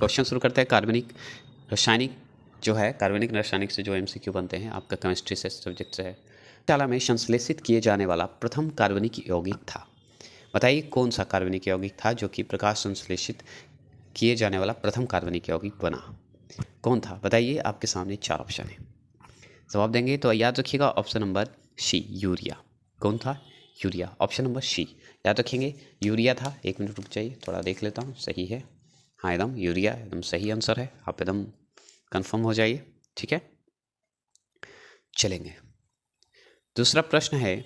Question शुरू करते हैं कार्बनिक रासायनिक जो है कार्बनिक रासायनिक से जो एम बनते हैं आपका केमिस्ट्री से सब्जेक्ट से है ताला में संश्लेषित किए जाने वाला प्रथम कार्बनिक यौगिक था बताइए कौन सा कार्बनिक यौगिक था जो कि प्रकाश संश्लेषित किए जाने वाला प्रथम कार्बनिक यौगिक बना कौन था बताइए आपके सामने चार ऑप्शन है जवाब देंगे तो याद रखिएगा ऑप्शन नंबर सी यूरिया कौन था यूरिया ऑप्शन नंबर सी याद रखेंगे यूरिया था एक मिनट रुक जाइए थोड़ा देख लेता हूँ सही है हाँ एकदम यूरिया एकदम सही आंसर है आप एकदम कंफर्म हो जाइए ठीक है चलेंगे दूसरा प्रश्न है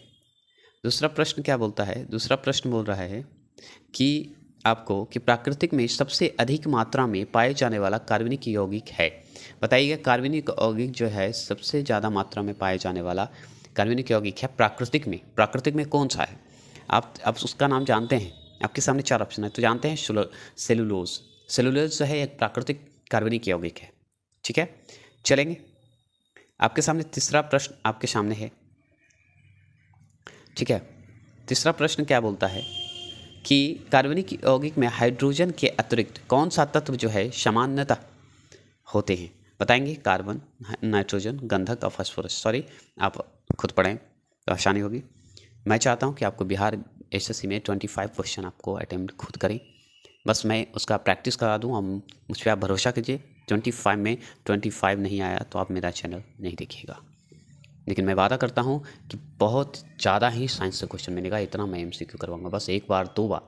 दूसरा प्रश्न क्या बोलता है दूसरा प्रश्न बोल रहा है कि आपको कि प्राकृतिक में सबसे अधिक मात्रा में पाए जाने वाला कार्बनिक यौगिक है बताइएगा कार्बनिक यौगिक जो है सबसे ज़्यादा मात्रा में पाए जाने वाला कार्बनिक यौगिक है प्राकृतिक में प्राकृतिक में कौन सा है आप आप उसका नाम जानते हैं आपके सामने चार ऑप्शन है तो जानते हैं सेलुलोज सेलुलर जो है एक प्राकृतिक कार्बनिक यौगिक है ठीक है चलेंगे आपके सामने तीसरा प्रश्न आपके सामने है ठीक है तीसरा प्रश्न क्या बोलता है कि कार्बनिक यौगिक में हाइड्रोजन के अतिरिक्त कौन सा तत्व जो है सामान्यता होते हैं बताएंगे कार्बन नाइट्रोजन गंधक और फॉस्फोरस सॉरी आप खुद पढ़ें तो आसानी होगी मैं चाहता हूँ कि आपको बिहार एस एस में ट्वेंटी फाइव क्वेश्चन आपको अटैम्प्ट खुद करें बस मैं उसका प्रैक्टिस करा दूँ हम मुझ पर आप भरोसा कीजिए ट्वेंटी फाइव में ट्वेंटी फाइव नहीं आया तो आप मेरा चैनल नहीं देखिएगा लेकिन मैं वादा करता हूँ कि बहुत ज़्यादा ही साइंस से क्वेश्चन मिलेगा इतना मैं एम सी क्यू करवाऊँगा बस एक बार दो बार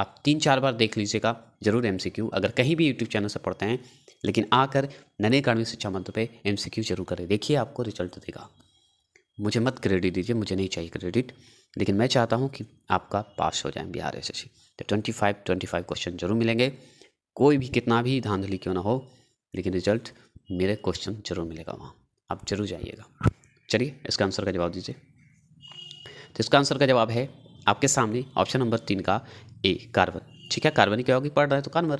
आप तीन चार बार देख लीजिएगा ज़रूर एम सी क्यू अगर कहीं भी यूट्यूब चैनल से पढ़ते हैं लेकिन आकर नन्हे कार्मिक शिक्षा मंत्र पर एम सी क्यू जरूर करें देखिए आपको रिजल्ट देगा मुझे मत क्रेडिट दीजिए मुझे नहीं चाहिए क्रेडिट लेकिन मैं चाहता हूँ कि आपका पास हो जाए बिहार एस या twenty five twenty five question जरूर मिलेंगे कोई भी कितना भी धांधली क्यों ना हो लेकिन रिजल्ट मेरे क्वेश्चन जरूर मिलेगा वहाँ आप जरूर जाइएगा चलिए इसका आंसर का जवाब दीजिए तो इसका आंसर का जवाब है आपके सामने ऑप्शन नंबर तीन का ए कार्बन ठीक है कार्बन क्या होगी पढ़ रहा है तो कार्बन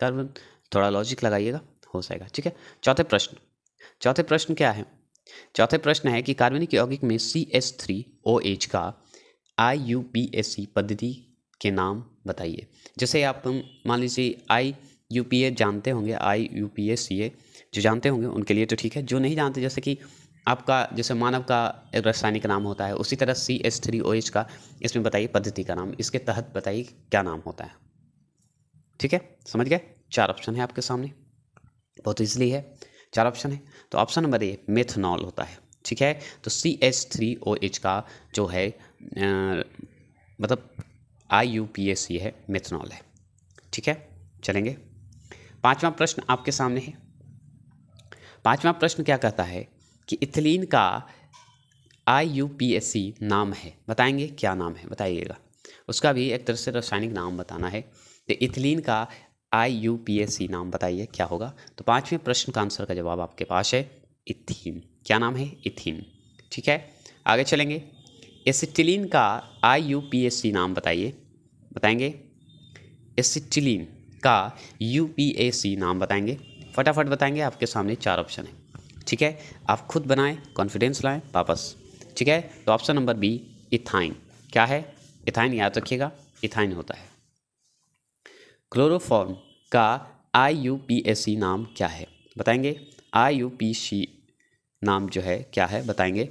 कार्बन थोड़ा लॉजिक लगाइएगा हो जाएगा ठीक है चौथे प्रश्न चौथे प्रश्न क्या है चौथे प्रश्न है कि कार्बनिक यौगिक में C S three O H का I U P S C पद्धति के नाम बताइए जैसे आप मान लीजिए आई यू पी ए जानते होंगे आई यू पी ए सी ए जो जानते होंगे उनके लिए तो ठीक है जो नहीं जानते जैसे कि आपका जैसे मानव का एक रासायनिक नाम होता है उसी तरह C S three O H का इसमें बताइए पद्धति का नाम इसके तहत बताइए क्या नाम होता है ठीक है समझ गए चार ऑप्शन है आपके सामने बहुत ईजिली है चार ऑप्शन है तो ऑप्शन नंबर ए मेथनॉल होता है ठीक है तो C S three O H का जो है आ, मतलब I U P S C है मेथनॉल है ठीक है चलेंगे पांचवा प्रश्न आपके सामने है पांचवा प्रश्न क्या कहता है कि इथिलीन का I U P S C नाम है बताएंगे क्या नाम है बताइएगा उसका भी एक तरह से रासायनिक नाम बताना है तो इथिलीन का I U P S C नाम बताइए क्या होगा तो पाँचवें प्रश्न का आंसर का जवाब आपके पास है इथिन क्या नाम है इथिन ठीक है आगे चलेंगे एसिटिलीन का I U P S C नाम बताइए बताएंगे एसिटिलीन का यू पी ए सी नाम बताएंगे फटाफट बताएंगे आपके सामने चार ऑप्शन हैं ठीक है आप खुद बनाएं कॉन्फिडेंस लाएं वापस ठीक है तो ऑप्शन नंबर बी इथाइन क्या है इथाइन याद रखिएगा इथाइन होता है क्लोरोफॉर्म का I U P S C नाम क्या है बताएंगे आई यू पी सी नाम जो है क्या है बताएंगे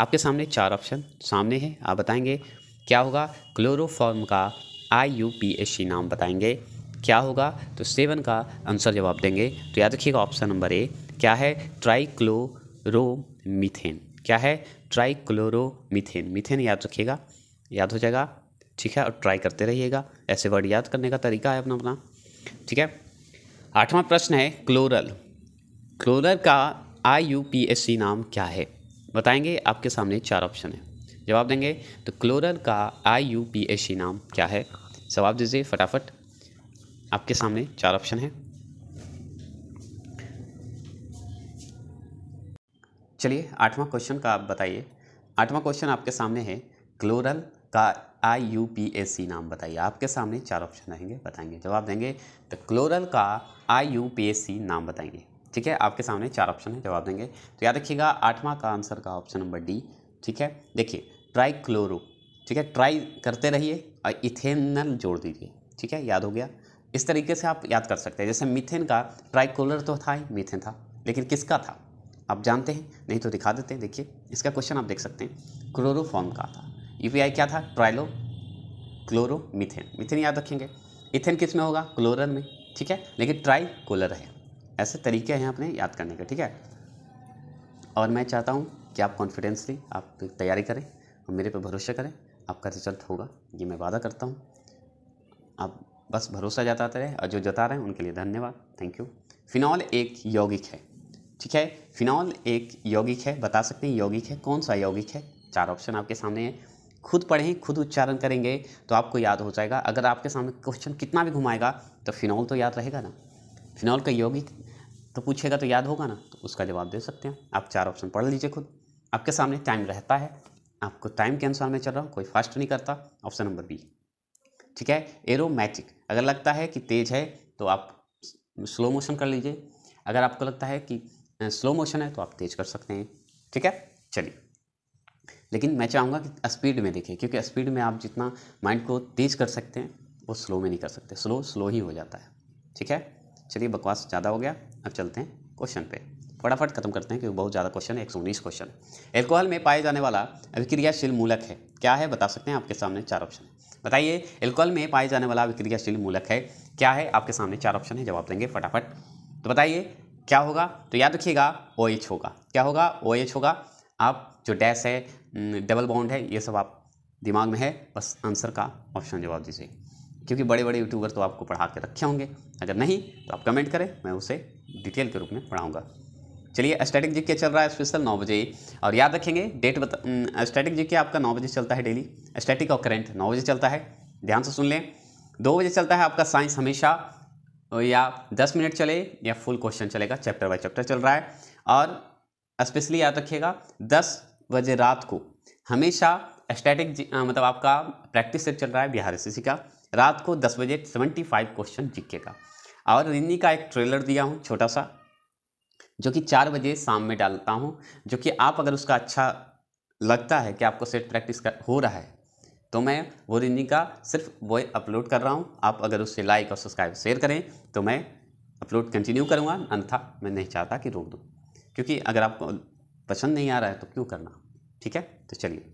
आपके सामने चार ऑप्शन सामने हैं आप बताएंगे क्या होगा क्लोरोफॉर्म का I U P S C नाम बताएंगे क्या होगा तो सेवन का आंसर जवाब देंगे तो याद रखिएगा ऑप्शन नंबर ए क्या है ट्राइक्लोरोमीथेन क्या है ट्राइक्लोरोमीथेन मीथेन याद रखिएगा याद हो जाएगा ठीक है और ट्राई करते रहिएगा ऐसे वर्ड याद करने का तरीका है अपना अपना ठीक है आठवां प्रश्न है क्लोरल क्लोरल का I U P S C नाम क्या है बताएंगे आपके सामने चार ऑप्शन है जवाब देंगे तो क्लोरल का I U P S C नाम क्या है जवाब दीजिए फटाफट आपके सामने चार ऑप्शन है चलिए आठवां क्वेश्चन का आप बताइए आठवां क्वेश्चन आपके सामने है क्लोरल का I U P S C नाम बताइए आपके सामने चार ऑप्शन रहेंगे बताएंगे जवाब देंगे तो क्लोरल का I U P S C नाम बताएंगे ठीक है आपके सामने चार ऑप्शन है जवाब देंगे तो याद रखिएगा आठवां का आंसर का ऑप्शन नंबर डी ठीक है देखिए ट्राई क्लोरो ठीक है ट्राई करते रहिए और इथेनल जोड़ दीजिए ठीक है याद हो गया इस तरीके से आप याद कर सकते हैं जैसे मीथेन का ट्राइकोलर तो था ही मीथेन था लेकिन किसका था आप जानते हैं नहीं तो दिखा देते हैं देखिए इसका क्वेश्चन आप देख सकते हैं क्लोरोफॉर्म का था यूपीआई क्या था ट्राइलो क्लोरो मीथेन मीथेन याद रखेंगे इथेन किस में होगा क्लोरन में ठीक है लेकिन ट्राई कोलर है ऐसे तरीके हैं अपने याद करने के ठीक है और मैं चाहता हूँ कि आप कॉन्फिडेंसली आप तैयारी करें और मेरे पर भरोसा करें आपका रिजल्ट होगा ये मैं वादा करता हूँ आप बस भरोसा जताते रहे और जो जता रहे हैं उनके लिए धन्यवाद थैंक यू फिनॉल एक यौगिक है ठीक है फिनॉल एक यौगिक है बता सकते हैं यौगिक है कौन सा यौगिक है चार ऑप्शन आपके सामने है खुद पढ़ें खुद उच्चारण करेंगे तो आपको याद हो जाएगा अगर आपके सामने क्वेश्चन कितना भी घुमाएगा तो फिनॉल तो याद रहेगा ना फिनॉल का यौगिक तो पूछेगा तो याद होगा ना तो उसका जवाब दे सकते हैं आप चार ऑप्शन पढ़ लीजिए खुद आपके सामने टाइम रहता है आपको टाइम के अनुसार मैं चल रहा हूँ कोई फास्ट नहीं करता ऑप्शन नंबर बी ठीक है एरोमैटिक अगर लगता है कि तेज़ है तो आप स्लो मोशन कर लीजिए अगर आपको लगता है कि स्लो मोशन है तो आप तेज़ कर सकते हैं ठीक है चलिए लेकिन मैं चाहूँगा कि स्पीड में देखें क्योंकि स्पीड में आप जितना माइंड को तेज़ कर सकते हैं वो स्लो में नहीं कर सकते स्लो स्लो ही हो जाता है ठीक है चलिए बकवास ज़्यादा हो गया अब चलते हैं क्वेश्चन पे फटाफट खत्म करते हैं क्योंकि बहुत ज़्यादा क्वेश्चन है एक क्वेश्चन एल्कोहल में पाए जाने वाला अभिक्रियाशील मूलक है क्या है बता सकते हैं आपके सामने चार ऑप्शन है बताइए एल्कोहल में पाए जाने वाला अभिक्रियाशील मूलक है क्या है आपके सामने चार ऑप्शन है जवाब देंगे फटाफट तो बताइए क्या होगा तो याद रखिएगा ओ एच होगा क्या होगा ओ एच होगा आप जो डैश है डबल बाउंड है ये सब आप दिमाग में है बस आंसर का ऑप्शन जवाब दीजिए क्योंकि बड़े बड़े यूट्यूबर तो आपको पढ़ा के रखे होंगे अगर नहीं तो आप कमेंट करें मैं उसे डिटेल के रूप में पढ़ाऊँगा चलिए स्टैटिक जी के चल रहा है स्पेशल नौ बजे और याद रखेंगे डेट बता स्टैटिक जी के आपका नौ बजे चलता है डेली स्टैटिक और करेंट नौ बजे चलता है ध्यान से सुन लें दो बजे चलता है आपका साइंस हमेशा तो या दस मिनट चले या फुल क्वेश्चन चलेगा चैप्टर बाय चैप्टर चल रहा है और स्पेशली याद रखिएगा दस बजे रात को हमेशा स्टैटिक मतलब आपका प्रैक्टिस सेट चल रहा है बिहार एस का रात को दस बजे सेवेंटी फाइव क्वेश्चन जीके का और रिन्नी का एक ट्रेलर दिया हूँ छोटा सा जो कि चार बजे शाम में डालता हूँ जो कि आप अगर उसका अच्छा लगता है कि आपको सेट प्रैक्टिस कर हो रहा है तो मैं वो रिन्नी का सिर्फ वो अपलोड कर रहा हूँ आप अगर उससे लाइक और सब्सक्राइब शेयर करें तो मैं अपलोड कंटिन्यू करूँगा अन्यथा मैं नहीं चाहता कि रोक दूँ क्योंकि अगर आपको पसंद नहीं आ रहा है तो क्यों करना ठीक है तो चलिए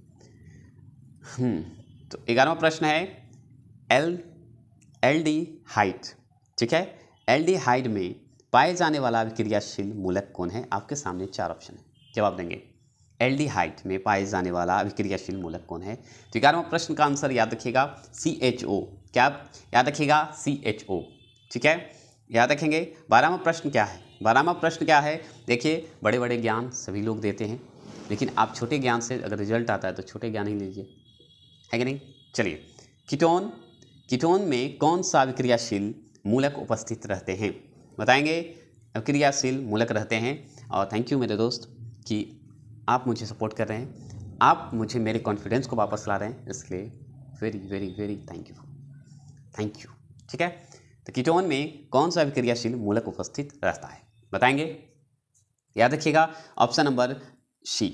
हम्म, तो ग्यारहवा प्रश्न है एल एल डी हाइट ठीक है एल डी हाइट में पाए जाने वाला अभिक्रियाशील मूलक कौन है आपके सामने चार ऑप्शन है जवाब देंगे एल डी हाइट में पाए जाने वाला अभिक्रियाशील मूलक कौन है तो ग्यारहवा प्रश्न का आंसर याद रखिएगा सी एच ओ क्या याद रखिएगा सी एच ओ ठीक है याद रखेंगे बारहवा प्रश्न क्या है बारहवा प्रश्न क्या है देखिए बड़े बड़े ज्ञान सभी लोग देते हैं लेकिन आप छोटे ज्ञान से अगर रिजल्ट आता है तो छोटे ज्ञान ही लीजिए है कि नहीं चलिए कीटोन कीटोन में कौन सा विक्रियाशील मूलक उपस्थित रहते हैं बताएंगे विक्रियाशील मूलक रहते हैं और थैंक यू मेरे दोस्त कि आप मुझे सपोर्ट कर रहे हैं आप मुझे मेरे कॉन्फिडेंस को वापस ला रहे हैं इसलिए very very very thank you thank you ठीक है तो कीटोन में कौन सा विक्रियाशील मूलक उपस्थित रहता है बताएंगे याद रखिएगा ऑप्शन नंबर सी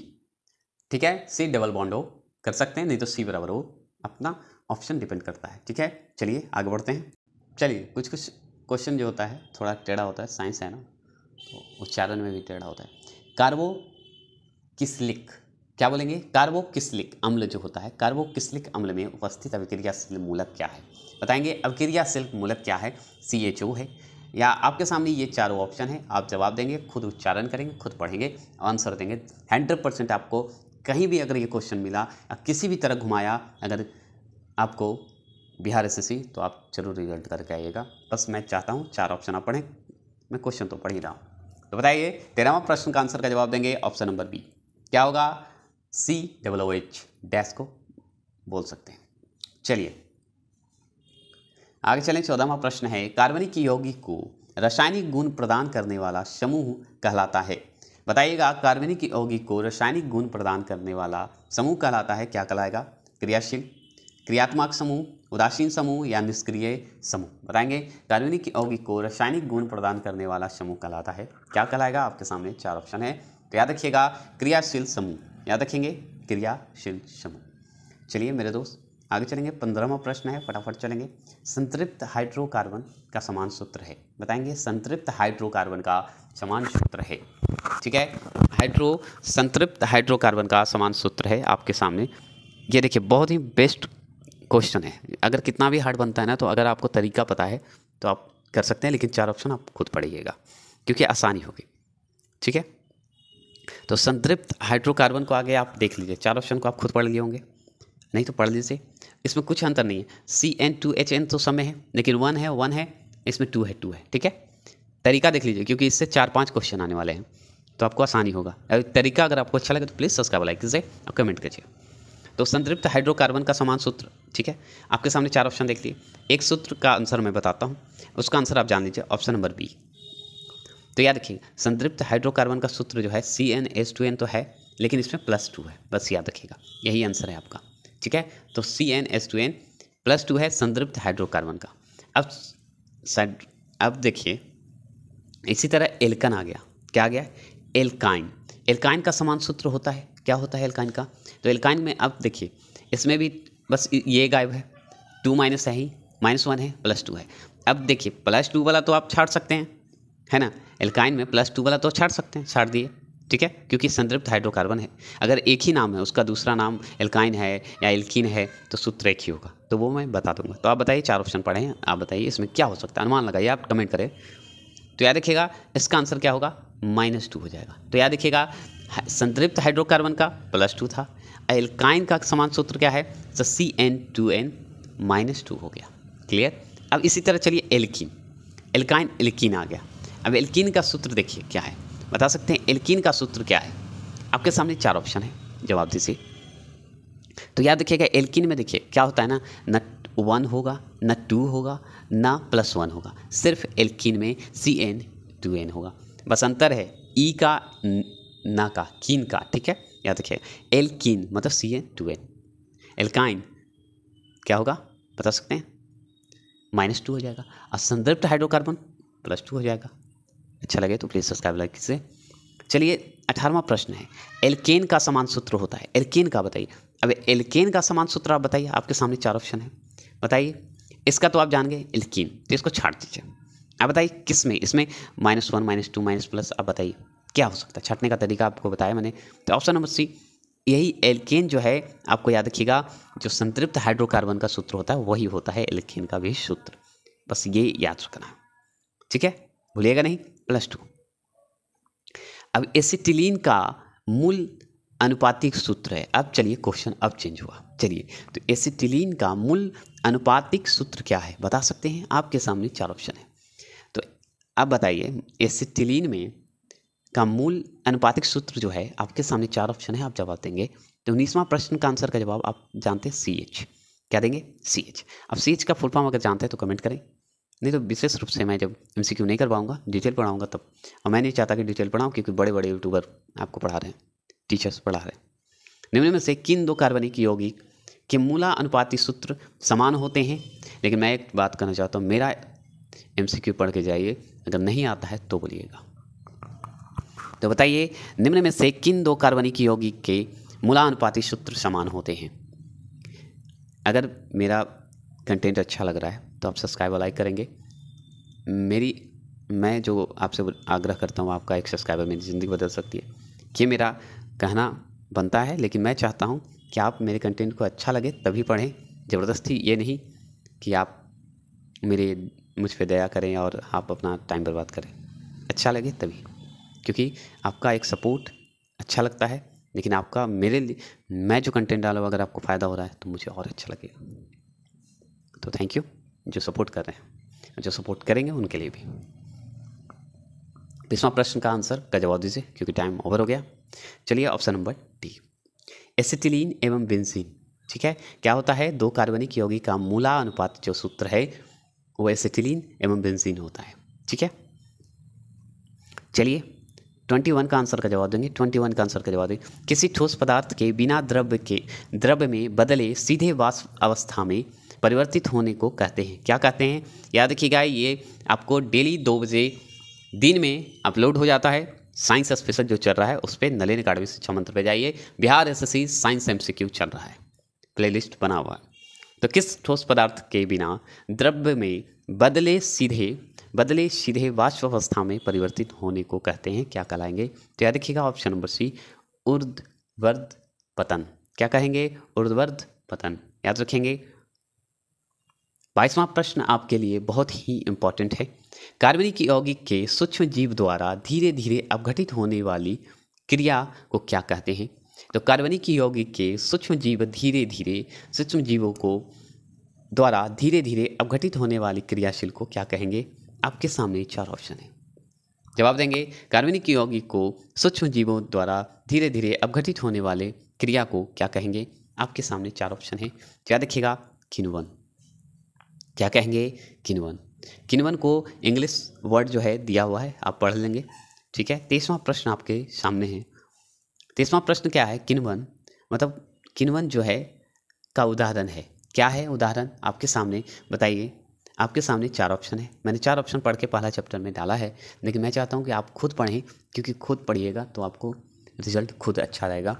ठीक है सी डबल बॉन्ड हो कर सकते हैं नहीं तो सी बराबर हो अपना ऑप्शन डिपेंड करता है ठीक है चलिए आगे बढ़ते हैं चलिए कुछ कुछ क्वेश्चन जो होता है थोड़ा टेढ़ा होता है साइंस है ना तो उच्चारण में भी टेढ़ा होता है कार्बो किसलिक क्या बोलेंगे कार्बो किसलिक अम्ल जो होता है कार्बो किसलिक अम्ल में उपस्थित अभिक्रियाशील मूलक क्या है बताएंगे अभिक्रियाशील मूलक क्या है सी एच ओ है या आपके सामने ये चारों ऑप्शन है आप जवाब देंगे खुद उच्चारण करेंगे खुद पढ़ेंगे आंसर देंगे हंड्रेड परसेंट आपको कहीं भी अगर ये क्वेश्चन मिला या किसी भी तरह घुमाया अगर आपको बिहार एसएससी तो आप जरूर रिजल्ट करके आइएगा बस मैं चाहता हूँ चार ऑप्शन आप पढ़ें मैं क्वेश्चन तो पढ़ ही रहा हूँ तो बताइए तेरहवा प्रश्न का आंसर का जवाब देंगे ऑप्शन नंबर बी क्या होगा सी डब्लो एच डैश को बोल सकते हैं चलिए आगे चलें चौदहवा प्रश्न है कार्बनिक यौगिक को रासायनिक गुण प्रदान करने वाला समूह कहलाता है बताइएगा कार्बनिक यौगिक को रासायनिक गुण प्रदान करने वाला समूह कहलाता है क्या कहलाएगा क्रियाशील क्रियात्मक समूह उदासीन समूह या निष्क्रिय समूह बताएंगे कार्बनिक यौगिक को रासायनिक गुण प्रदान करने वाला समूह कहलाता है क्या कहलाएगा आपके सामने चार ऑप्शन है तो याद रखिएगा क्रियाशील समूह याद रखेंगे क्रियाशील समूह चलिए मेरे दोस्त आगे चलेंगे पंद्रहवा प्रश्न है फटाफट चलेंगे संतृप्त हाइड्रोकार्बन का समान सूत्र है बताएंगे संतृप्त हाइड्रोकार्बन का समान सूत्र है ठीक है हाइड्रो संतृप्त हाइड्रोकार्बन का समान सूत्र है आपके सामने ये देखिए बहुत ही बेस्ट क्वेश्चन है अगर कितना भी हार्ड बनता है ना तो अगर आपको तरीका पता है तो आप कर सकते हैं लेकिन चार ऑप्शन आप खुद पढ़िएगा क्योंकि आसानी होगी ठीक है तो संतृप्त हाइड्रोकार्बन को आगे आप देख लीजिए चार ऑप्शन को आप खुद पढ़ लिए होंगे नहीं तो पढ़ लीजिए इसमें कुछ अंतर नहीं है C N two H N तो समय है लेकिन वन है वन है इसमें टू है टू है ठीक है तरीका देख लीजिए क्योंकि इससे चार पाँच क्वेश्चन आने वाले हैं तो आपको आसानी होगा तरीका अगर आपको अच्छा लगे तो प्लीज़ सब्सक्राइब लाइक कीजिए और कमेंट कीजिए तो संतृप्त हाइड्रोकार्बन का समान सूत्र ठीक है आपके सामने चार ऑप्शन देख लिए एक सूत्र का आंसर मैं बताता हूँ उसका आंसर आप जान लीजिए ऑप्शन नंबर बी तो याद रखिए संतृप्त हाइड्रोकार्बन का सूत्र जो है C N S two N तो है लेकिन इसमें प्लस टू है बस याद रखिएगा यही आंसर है आपका ठीक है तो C N S two N plus two है संतृप्त हाइड्रोकार्बन का अब अब देखिए इसी तरह एल्कन आ गया क्या आ गया एल्काइन एल्काइन का समान सूत्र होता है क्या होता है एल्काइन का तो एल्काइन में अब देखिए इसमें भी बस ये गायब है टू माइनस है ही माइनस वन है प्लस टू है अब देखिए प्लस टू वाला तो आप छाड़ सकते हैं है ना एल्काइन में प्लस टू वाला तो छाड़ सकते हैं छाट दिए ठीक है क्योंकि संदृप्त हाइड्रोकार्बन है अगर एक ही नाम है उसका दूसरा नाम एल्काइन है या एल्किन है तो सूत्र एक ही होगा तो वो मैं बता दूंगा तो आप बताइए चार ऑप्शन पढ़े हैं आप बताइए इसमें क्या हो सकता है अनुमान लगाइए आप कमेंट करें तो याद रखिएगा इसका आंसर क्या होगा माइनस टू हो जाएगा तो याद रखिएगा संतृप्त हाइड्रोकार्बन का प्लस टू था एल्काइन का समान सूत्र क्या है तो C N two N minus two हो गया क्लियर अब इसी तरह चलिए एल्किन एल्काइन एल्किन आ गया अब एल्किन का सूत्र देखिए क्या है बता सकते हैं एल्किन का सूत्र क्या है आपके सामने चार ऑप्शन है जवाब दीजिए तो याद रखिएगा एल्किन में देखिए क्या होता है ना न वन होगा न टू होगा न प्लस वन होगा सिर्फ एल्किन में सी एन टू एन होगा बस अंतर है ई e का ना का कीन का ठीक है याद रखिए एल कीन मतलब C N two N alkyne क्या होगा बता सकते हैं माइनस टू हो जाएगा और संदर्भ हाइड्रोकार्बन प्लस टू हो जाएगा अच्छा लगे तो प्लीज़ सब्सक्राइब लाइक से चलिए अठारहवा प्रश्न है एल्केन का समान सूत्र होता है एल्केन का बताइए अब एल्केन का समान सूत्र आप बताइए आपके सामने चार ऑप्शन है बताइए इसका तो आप जान गए एल्किन तो इसको छाड़ दीजिए आप बताइए किस में इसमें minus one minus two minus plus आप बताइए क्या हो सकता है छटने का तरीका आपको बताया मैंने तो ऑप्शन नंबर सी यही एल्केन जो है आपको याद रखिएगा जो संतृप्त हाइड्रोकार्बन का सूत्र होता है वही होता है एल्केन का भी सूत्र बस ये याद रखना ठीक है भूलिएगा नहीं प्लस टू अब एसिटिलीन का मूल अनुपातिक सूत्र है अब चलिए क्वेश्चन अब चेंज हुआ चलिए तो एसिटिलीन का मूल अनुपातिक सूत्र क्या है बता सकते हैं आपके सामने चार ऑप्शन है तो अब बताइए एसिटिलीन में का मूल अनुपातिक सूत्र जो है आपके सामने चार ऑप्शन है आप जवाब देंगे तो उन्नीसवां प्रश्न का आंसर का जवाब आप जानते हैं सी एच क्या देंगे सी एच अब सी एच का फुल फॉर्म अगर जानते हैं तो कमेंट करें नहीं तो विशेष रूप से मैं जब एम सी क्यू नहीं करवाऊँगा डिटेल पढ़ाऊंगा तब और मैं नहीं चाहता कि डिटेल पढ़ाऊँ क्योंकि बड़े बड़े यूट्यूबर आपको पढ़ा रहे हैं टीचर्स पढ़ा रहे हैं निम्न में से किन दो कार्बनिक यौगिक के मूला अनुपाती सूत्र समान होते हैं लेकिन मैं एक बात करना चाहता हूँ मेरा एम सी क्यू पढ़ के जाइए अगर नहीं आता है तो बोलिएगा तो बताइए निम्न में से किन दो कार्बनिक यौगिक के मूलानुपाती सूत्र समान होते हैं अगर मेरा कंटेंट अच्छा लग रहा है तो आप सब्सक्राइब लाइक करेंगे मेरी मैं जो आपसे आग्रह करता हूँ आपका एक सब्सक्राइबर मेरी ज़िंदगी बदल सकती है ये मेरा कहना बनता है लेकिन मैं चाहता हूँ कि आप मेरे कंटेंट को अच्छा लगे तभी पढ़ें ज़बरदस्ती ये नहीं कि आप मेरे मुझ पर दया करें और आप अपना टाइम बर्बाद करें अच्छा लगे तभी क्योंकि आपका एक सपोर्ट अच्छा लगता है लेकिन आपका मेरे लिए मैं जो कंटेंट डाला हुआ अगर आपको फ़ायदा हो रहा है तो मुझे और अच्छा लगेगा तो थैंक यू जो सपोर्ट कर रहे हैं जो सपोर्ट करेंगे उनके लिए भी बीसवा प्रश्न का आंसर का जवाब दीजिए क्योंकि टाइम ओवर हो गया चलिए ऑप्शन नंबर डी एसिटिलीन एवं बेंजीन ठीक है क्या होता है दो कार्बनिक यौगिक का मूला अनुपात जो सूत्र है वो एसिटिलीन एवं बेंजीन होता है ठीक है चलिए ट्वेंटी वन का आंसर का जवाब देंगे ट्वेंटी वन का आंसर का जवाब देंगे किसी ठोस पदार्थ के बिना द्रव्य के द्रव्य में बदले सीधे वाष्प अवस्था में परिवर्तित होने को कहते हैं क्या कहते हैं याद रखिएगा ये आपको डेली दो बजे दिन में अपलोड हो जाता है साइंस स्पेशल जो चल रहा है उस पर नलिन अकाडमी शिक्षा मंत्र पर जाइए Bihar S S science M चल रहा है लिस्ट बना हुआ है तो किस ठोस पदार्थ के बिना द्रव्य में बदले सीधे बदले सीधे वाष्प अवस्था में परिवर्तित होने को कहते हैं क्या कहलाएंगे तो याद रखिएगा ऑप्शन नंबर सी उर्ध्वर्ध पतन क्या कहेंगे उर्ध्वर्ध पतन याद रखेंगे बाईसवां प्रश्न आपके लिए बहुत ही इंपॉर्टेंट है कार्बनिक यौगिक के सूक्ष्म जीव द्वारा धीरे धीरे अपघटित होने वाली क्रिया को क्या कहते हैं तो कार्बनिक यौगिक के सूक्ष्म जीव धीरे धीरे सूक्ष्म जीवों को द्वारा धीरे धीरे अपघटित होने वाली क्रियाशील को क्या कहेंगे आपके सामने चार ऑप्शन है जवाब देंगे कार्बनिक यौगिक को सूक्ष्म जीवों द्वारा धीरे धीरे अपघटित होने वाले क्रिया को क्या कहेंगे आपके सामने चार ऑप्शन है क्या देखिएगा किनवन क्या कहेंगे किनवन किनवन को इंग्लिश वर्ड जो है दिया हुआ है आप पढ़ लेंगे ठीक है तीसवा प्रश्न आपके सामने है तीसवा प्रश्न क्या है किनवन मतलब किनवन जो है का उदाहरण है क्या है उदाहरण आपके सामने बताइए आपके सामने चार ऑप्शन है मैंने चार ऑप्शन पढ़ के पहला चैप्टर में डाला है लेकिन मैं चाहता हूँ कि आप खुद पढ़ें क्योंकि खुद पढ़िएगा तो आपको रिजल्ट खुद अच्छा रहेगा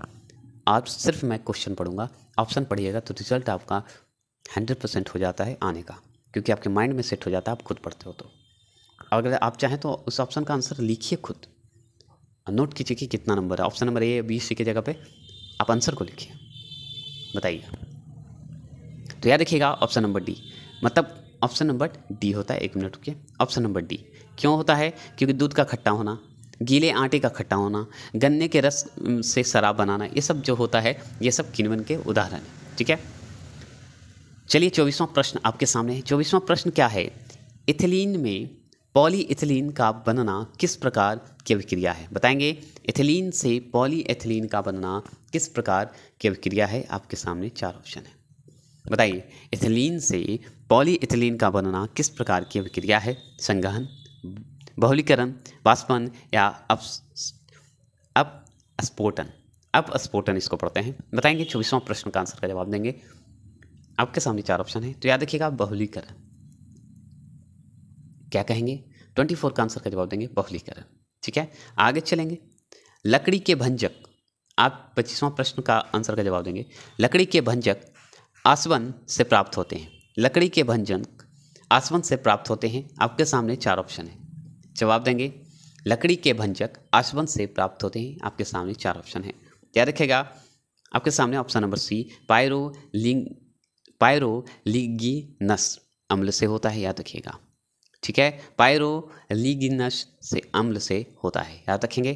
आप सिर्फ मैं क्वेश्चन पढ़ूंगा ऑप्शन पढ़िएगा तो रिजल्ट आपका हंड्रेड परसेंट हो जाता है आने का क्योंकि आपके माइंड में सेट हो जाता है आप खुद पढ़ते हो तो अगर आप चाहें तो उस ऑप्शन का आंसर लिखिए खुद नोट कीजिए कि कितना नंबर है option number A B C की जगह पे आप आंसर को लिखिए बताइए तो याद रखिएगा ऑप्शन नंबर डी मतलब ऑप्शन नंबर डी होता है एक मिनट रुकिए ऑप्शन नंबर डी क्यों होता है क्योंकि दूध का खट्टा होना गीले आटे का खट्टा होना गन्ने के रस से शराब बनाना ये सब जो होता है ये सब किनवन के उदाहरण है ठीक है चलिए चौबीसवां प्रश्न आपके सामने है चौबीसवां प्रश्न क्या है इथिलीन में इथिलीन का बनना किस प्रकार की अभिक्रिया है बताएंगे इथिलीन से एथिलीन का बनना किस प्रकार की अभिक्रिया है आपके सामने चार ऑप्शन है बताइए इथिलीन से पॉलीइथिलीन का बनना किस प्रकार की अभिक्रिया है संगहन बहुलीकरण बाष्पन या अप अपस्फोटन अपस्फोटन इसको पढ़ते हैं बताएंगे चौबीसवां प्रश्न का आंसर का जवाब देंगे आपके सामने चार ऑप्शन है तो याद रखिएगा बहुलीकरण क्या कहेंगे ट्वेंटी फोर का आंसर का जवाब देंगे बहुलीकरण ठीक है आगे चलेंगे लकड़ी के भंजक आप पच्चीसवां प्रश्न का आंसर का जवाब देंगे लकड़ी के भंजक आसवन से प्राप्त होते हैं लकड़ी के भंजन आसवन से प्राप्त होते हैं आपके सामने चार ऑप्शन है जवाब देंगे लकड़ी के भंजक आसवन से प्राप्त होते हैं आपके सामने चार ऑप्शन है याद रखेगा आपके सामने ऑप्शन नंबर सी पायरो लिंग लिगिनस अम्ल से होता है याद रखिएगा ठीक है पायरो लिगिनस से अम्ल से होता है याद रखेंगे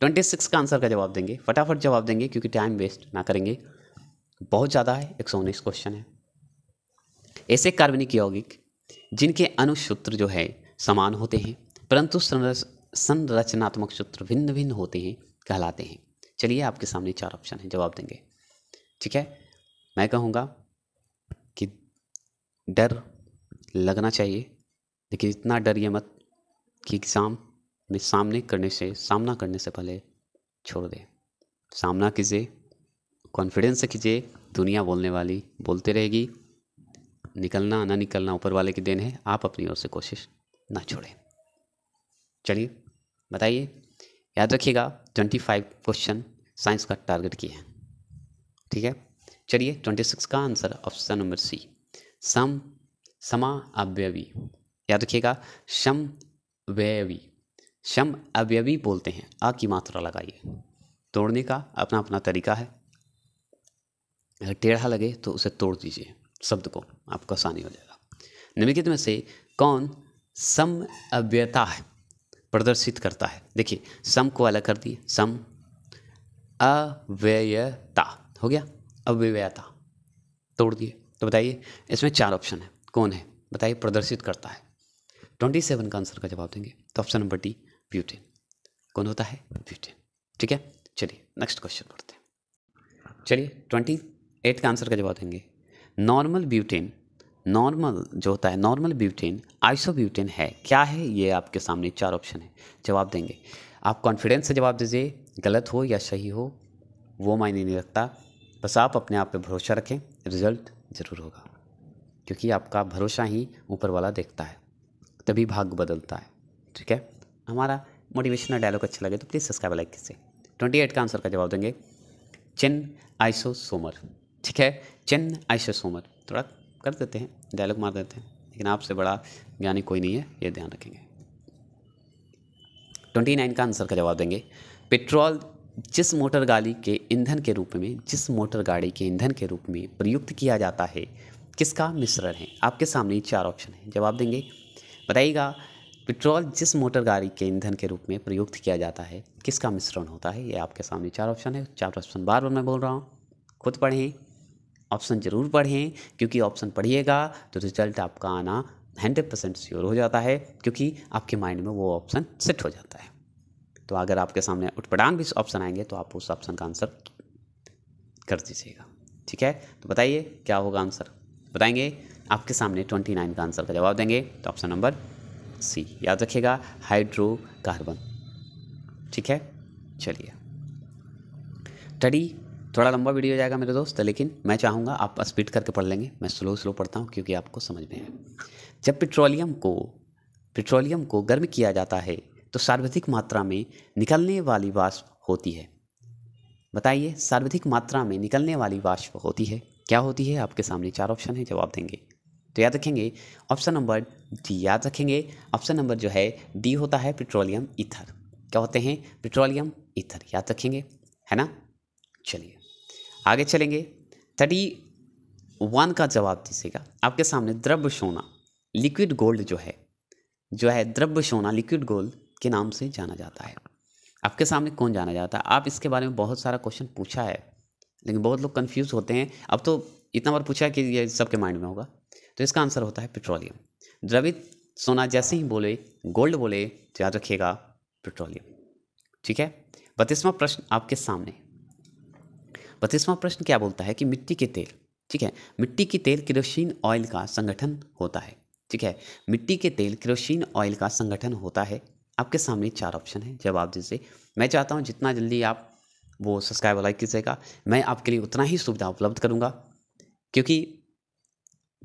ट्वेंटी सिक्स का आंसर का जवाब देंगे फटाफट जवाब देंगे क्योंकि टाइम वेस्ट ना करेंगे बहुत ज़्यादा है एक सौ उन्नीस क्वेश्चन है ऐसे कार्बनिक यौगिक जिनके अनुसूत्र जो है समान होते हैं परंतु संरचनात्मक सूत्र भिन्न भिन्न होते हैं कहलाते हैं चलिए आपके सामने चार ऑप्शन है जवाब देंगे ठीक है मैं कहूँगा कि डर लगना चाहिए लेकिन इतना डर ये मत कि एग्ज़ाम में सामने करने से सामना करने से पहले छोड़ दें सामना कीजिए कॉन्फिडेंस से कीजिए दुनिया बोलने वाली बोलते रहेगी निकलना ना निकलना ऊपर वाले की देन है आप अपनी ओर से कोशिश ना छोड़ें चलिए बताइए याद रखिएगा ट्वेंटी फाइव क्वेश्चन साइंस का टारगेट की है ठीक है चलिए ट्वेंटी सिक्स का आंसर ऑप्शन नंबर सी सम समा अव्यवी याद रखिएगा शम व्यवी शम अव्यवी बोलते हैं आ की मात्रा लगाइए तोड़ने का अपना अपना तरीका है अगर टेढ़ा लगे तो उसे तोड़ दीजिए शब्द को आपको आसानी हो जाएगा निम्नलिखित में से कौन सम अव्ययता है प्रदर्शित करता है देखिए सम को अलग कर दिए सम अव्ययता हो गया अव्ययता तोड़ दिए तो बताइए इसमें चार ऑप्शन है कौन है बताइए प्रदर्शित करता है ट्वेंटी सेवन का आंसर का जवाब देंगे तो ऑप्शन नंबर डी ब्यूटेन कौन होता है ब्यूटेन ठीक है चलिए नेक्स्ट क्वेश्चन पढ़ते हैं चलिए ट्वेंटी एट का आंसर का जवाब देंगे नॉर्मल ब्यूटेन नॉर्मल जो होता है नॉर्मल ब्यूटेन आइसो ब्यूटेन है क्या है ये आपके सामने चार ऑप्शन है जवाब देंगे आप कॉन्फिडेंस से जवाब दीजिए गलत हो या सही हो वो मायने नहीं रखता बस आप अपने आप पे भरोसा रखें रिजल्ट ज़रूर होगा क्योंकि आपका भरोसा ही ऊपर वाला देखता है तभी भाग्य बदलता है ठीक है हमारा मोटिवेशनल डायलॉग अच्छा लगे तो प्लीज़ सब्सक्राइब लाइक से ट्वेंटी एट का आंसर का जवाब देंगे चिन आइसो सोमर ठीक है चेन ऐसे सोमर थोड़ा कर देते हैं डायलॉग मार देते हैं लेकिन आपसे बड़ा ज्ञानी कोई नहीं है ये ध्यान रखेंगे ट्वेंटी नाइन का आंसर का जवाब देंगे पेट्रोल जिस मोटर गाड़ी के ईंधन के रूप में जिस मोटर गाड़ी के ईंधन के रूप में प्रयुक्त किया जाता है किसका मिश्रण है आपके सामने चार ऑप्शन है जवाब देंगे बताइएगा पेट्रोल जिस मोटर गाड़ी के ईंधन के रूप में प्रयुक्त किया जाता है किसका मिश्रण होता है ये आपके सामने चार ऑप्शन है चार ऑप्शन बार बार मैं बोल रहा हूँ खुद पढ़ें ऑप्शन ज़रूर पढ़ें क्योंकि ऑप्शन पढ़िएगा तो रिजल्ट आपका आना हंड्रेड परसेंट श्योर हो जाता है क्योंकि आपके माइंड में वो ऑप्शन सेट हो जाता है तो अगर आपके सामने उठपटांग भी ऑप्शन आएंगे तो आप उस ऑप्शन का आंसर कर दीजिएगा ठीक है तो बताइए क्या होगा आंसर बताएंगे आपके सामने ट्वेंटी नाइन का आंसर का जवाब देंगे तो ऑप्शन नंबर सी याद रखिएगा हाइड्रोकार्बन ठीक है चलिए स्टडी थोड़ा लंबा वीडियो जाएगा मेरे दोस्त लेकिन मैं चाहूँगा आप स्पीड करके पढ़ लेंगे मैं स्लो स्लो पढ़ता हूँ क्योंकि आपको समझ में आए जब पेट्रोलियम को पेट्रोलियम को गर्म किया जाता है तो सर्वाधिक मात्रा में निकलने वाली वाष्प होती है बताइए सर्वाधिक मात्रा में निकलने वाली वाष्प होती है क्या होती है आपके सामने चार ऑप्शन है जवाब देंगे तो याद रखेंगे ऑप्शन नंबर डी याद रखेंगे ऑप्शन नंबर जो है डी होता है पेट्रोलियम इथर क्या होते हैं पेट्रोलियम इथर याद रखेंगे है ना चलिए आगे चलेंगे थर्टी वन का जवाब दीजिएगा आपके सामने द्रव्य सोना लिक्विड गोल्ड जो है जो है द्रव्य सोना लिक्विड गोल्ड के नाम से जाना जाता है आपके सामने कौन जाना जाता है आप इसके बारे में बहुत सारा क्वेश्चन पूछा है लेकिन बहुत लोग कन्फ्यूज़ होते हैं अब तो इतना बार पूछा है कि ये सबके माइंड में होगा तो इसका आंसर होता है पेट्रोलियम द्रवित सोना जैसे ही बोले गोल्ड बोले तो याद रखिएगा पेट्रोलियम ठीक है बतीसवा प्रश्न आपके सामने बत्तीसवां प्रश्न क्या बोलता है कि मिट्टी के तेल ठीक है मिट्टी के तेल क्रोशीन ऑयल का संगठन होता है ठीक है मिट्टी के तेल क्रोशीन ऑयल का संगठन होता है आपके सामने चार ऑप्शन है जवाब दीजिए मैं चाहता हूँ जितना जल्दी आप वो सब्सक्राइब लाइक कीजिएगा मैं आपके लिए उतना ही सुविधा उपलब्ध करूँगा क्योंकि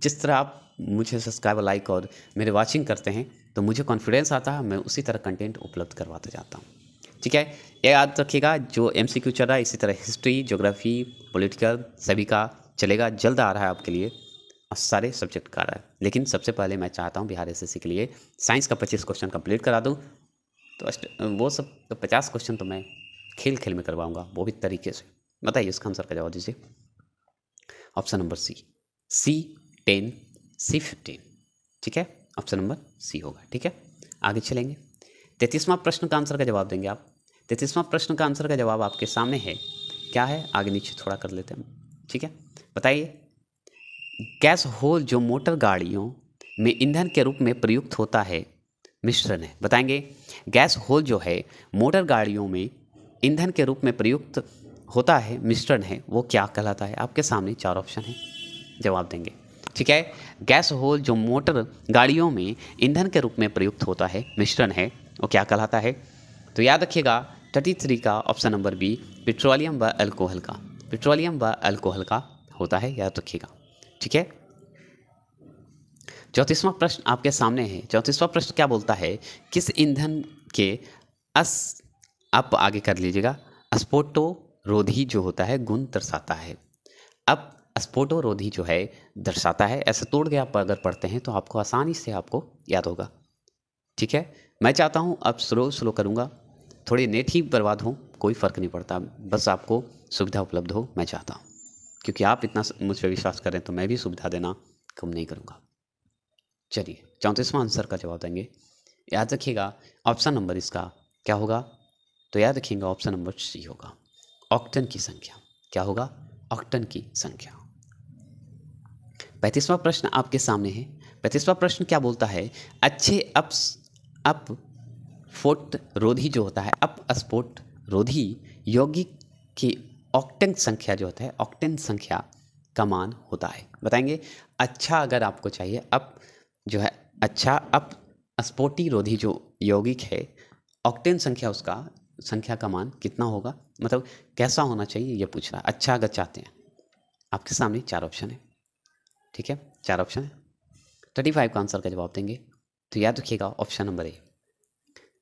जिस तरह आप मुझे सब्सक्राइब लाइक और मेरे वाचिंग करते हैं तो मुझे कॉन्फिडेंस आता है मैं उसी तरह कंटेंट उपलब्ध करवाते जाता हूँ ठीक है ये याद रखिएगा जो एम सी क्यू चल रहा है इसी तरह हिस्ट्री जोग्राफी पोलिटिकल सभी का चलेगा जल्द आ रहा है आपके लिए और सारे सब्जेक्ट का रहा है लेकिन सबसे पहले मैं चाहता हूँ बिहार एस के लिए साइंस का पच्चीस क्वेश्चन कम्प्लीट करा दूँ तो वो सब तो पचास क्वेश्चन तो मैं खेल खेल में करवाऊँगा वो भी तरीके से बताइए इसका आंसर का जवाब दीजिए option number C C ten C fifteen ठीक है ऑप्शन नंबर सी होगा ठीक है आगे चलेंगे तैतीसवां प्रश्न का आंसर का जवाब देंगे आप तैतीसवां प्रश्न का आंसर का जवाब आपके सामने है क्या है आगे नीचे थोड़ा कर लेते हैं ठीक है बताइए गैस होल जो मोटर गाड़ियों में ईंधन के रूप में प्रयुक्त होता है मिश्रण है बताएंगे गैस होल जो है मोटर गाड़ियों में ईंधन के रूप में प्रयुक्त होता है मिश्रण है वो क्या कहलाता है आपके सामने चार ऑप्शन है जवाब देंगे ठीक है गैस होल जो मोटर गाड़ियों में ईंधन के रूप में प्रयुक्त होता है मिश्रण है वो क्या कहलाता है तो याद रखिएगा थर्टी थ्री का ऑप्शन नंबर बी पेट्रोलियम व अल्कोहल का पेट्रोलियम व अल्कोहल का होता है याद रखिएगा ठीक है चौंतीसवां प्रश्न आपके सामने है चौंतीसवां प्रश्न क्या बोलता है किस ईंधन के अस आप आगे कर लीजिएगा स्फोटोरोधी जो होता है गुण दर्शाता है अब स्फोटोरोधी जो है दर्शाता है ऐसे तोड़ के आप अगर पढ़ते हैं तो आपको आसानी से आपको याद होगा ठीक है मैं चाहता हूँ अब स्लो स्लो करूँगा थोड़े नेट ही बर्बाद हो कोई फ़र्क नहीं पड़ता बस आपको सुविधा उपलब्ध हो मैं चाहता हूँ क्योंकि आप इतना मुझ पर विश्वास करें तो मैं भी सुविधा देना कम नहीं करूँगा चलिए चौंतीसवां आंसर का जवाब देंगे याद रखिएगा ऑप्शन नंबर इसका क्या होगा तो याद रखिएगा ऑप्शन नंबर सी होगा ऑक्टन की संख्या क्या होगा ऑक्टन की संख्या पैंतीसवां प्रश्न आपके सामने है पैंतीसवां प्रश्न क्या बोलता है अच्छे अप्स अप फोट रोधी जो होता है अप स्फोट रोधी यौगिक की ऑक्टेन संख्या जो होता है ऑक्टेन संख्या का मान होता है बताएंगे अच्छा अगर आपको चाहिए अप जो है अच्छा अप स्फोटी रोधी जो यौगिक है ऑक्टेन संख्या उसका संख्या का मान कितना होगा मतलब कैसा होना चाहिए ये पूछ रहा है अच्छा अगर चाहते हैं आपके सामने चार ऑप्शन है ठीक है चार ऑप्शन है थर्टी फाइव का आंसर का जवाब देंगे तो याद रखिएगा ऑप्शन नंबर ए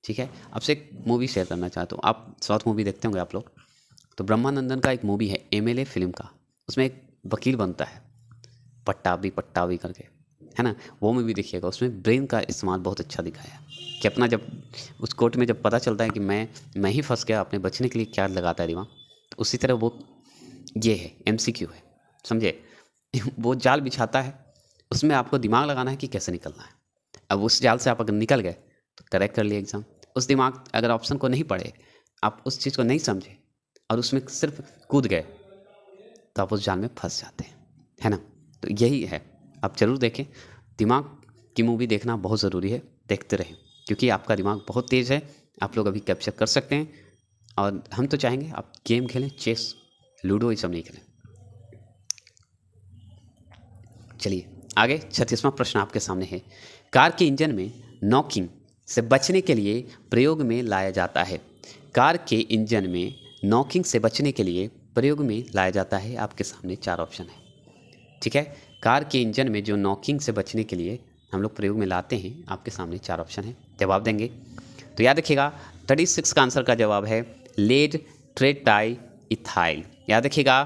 ठीक है आपसे एक मूवी शेयर करना चाहता हूँ आप साउथ मूवी देखते होंगे आप लोग तो ब्रह्मानंदन का एक मूवी है एम फिल्म का उसमें एक वकील बनता है पट्टावी पट्टावी करके है ना वो मूवी भी देखिएगा उसमें ब्रेन का इस्तेमाल बहुत अच्छा दिखाया कि अपना जब उस कोर्ट में जब पता चलता है कि मैं मैं ही फंस गया अपने बचने के लिए क्या लगाता है दिमाग तो उसी तरह वो ये है एम है समझे वो जाल बिछाता है उसमें आपको दिमाग लगाना है कि कैसे निकलना है अब उस जाल से आप अगर निकल गए तो करेक्ट कर लिए एग्ज़ाम उस दिमाग अगर ऑप्शन को नहीं पढ़े आप उस चीज़ को नहीं समझे और उसमें सिर्फ कूद गए तो आप उस जाल में फंस जाते हैं है ना तो यही है आप ज़रूर देखें दिमाग की मूवी देखना बहुत ज़रूरी है देखते रहें क्योंकि आपका दिमाग बहुत तेज़ है आप लोग अभी कैप्चर कर सकते हैं और हम तो चाहेंगे आप गेम खेलें चेस लूडो ये सब नहीं खेलें चलिए आगे छत्तीसवां प्रश्न आपके सामने है कार के इंजन में नॉकिंग से बचने के लिए प्रयोग में लाया जाता है कार के इंजन में नॉकिंग से बचने के लिए प्रयोग में लाया जाता है आपके सामने चार ऑप्शन है ठीक है कार के इंजन में जो नॉकिंग से बचने के लिए हम लोग प्रयोग में लाते हैं आपके सामने चार ऑप्शन है जवाब देंगे तो याद रखिएगा थर्टी सिक्स का आंसर का जवाब है लेड ट्रेटाइल इथाइल याद रखिएगा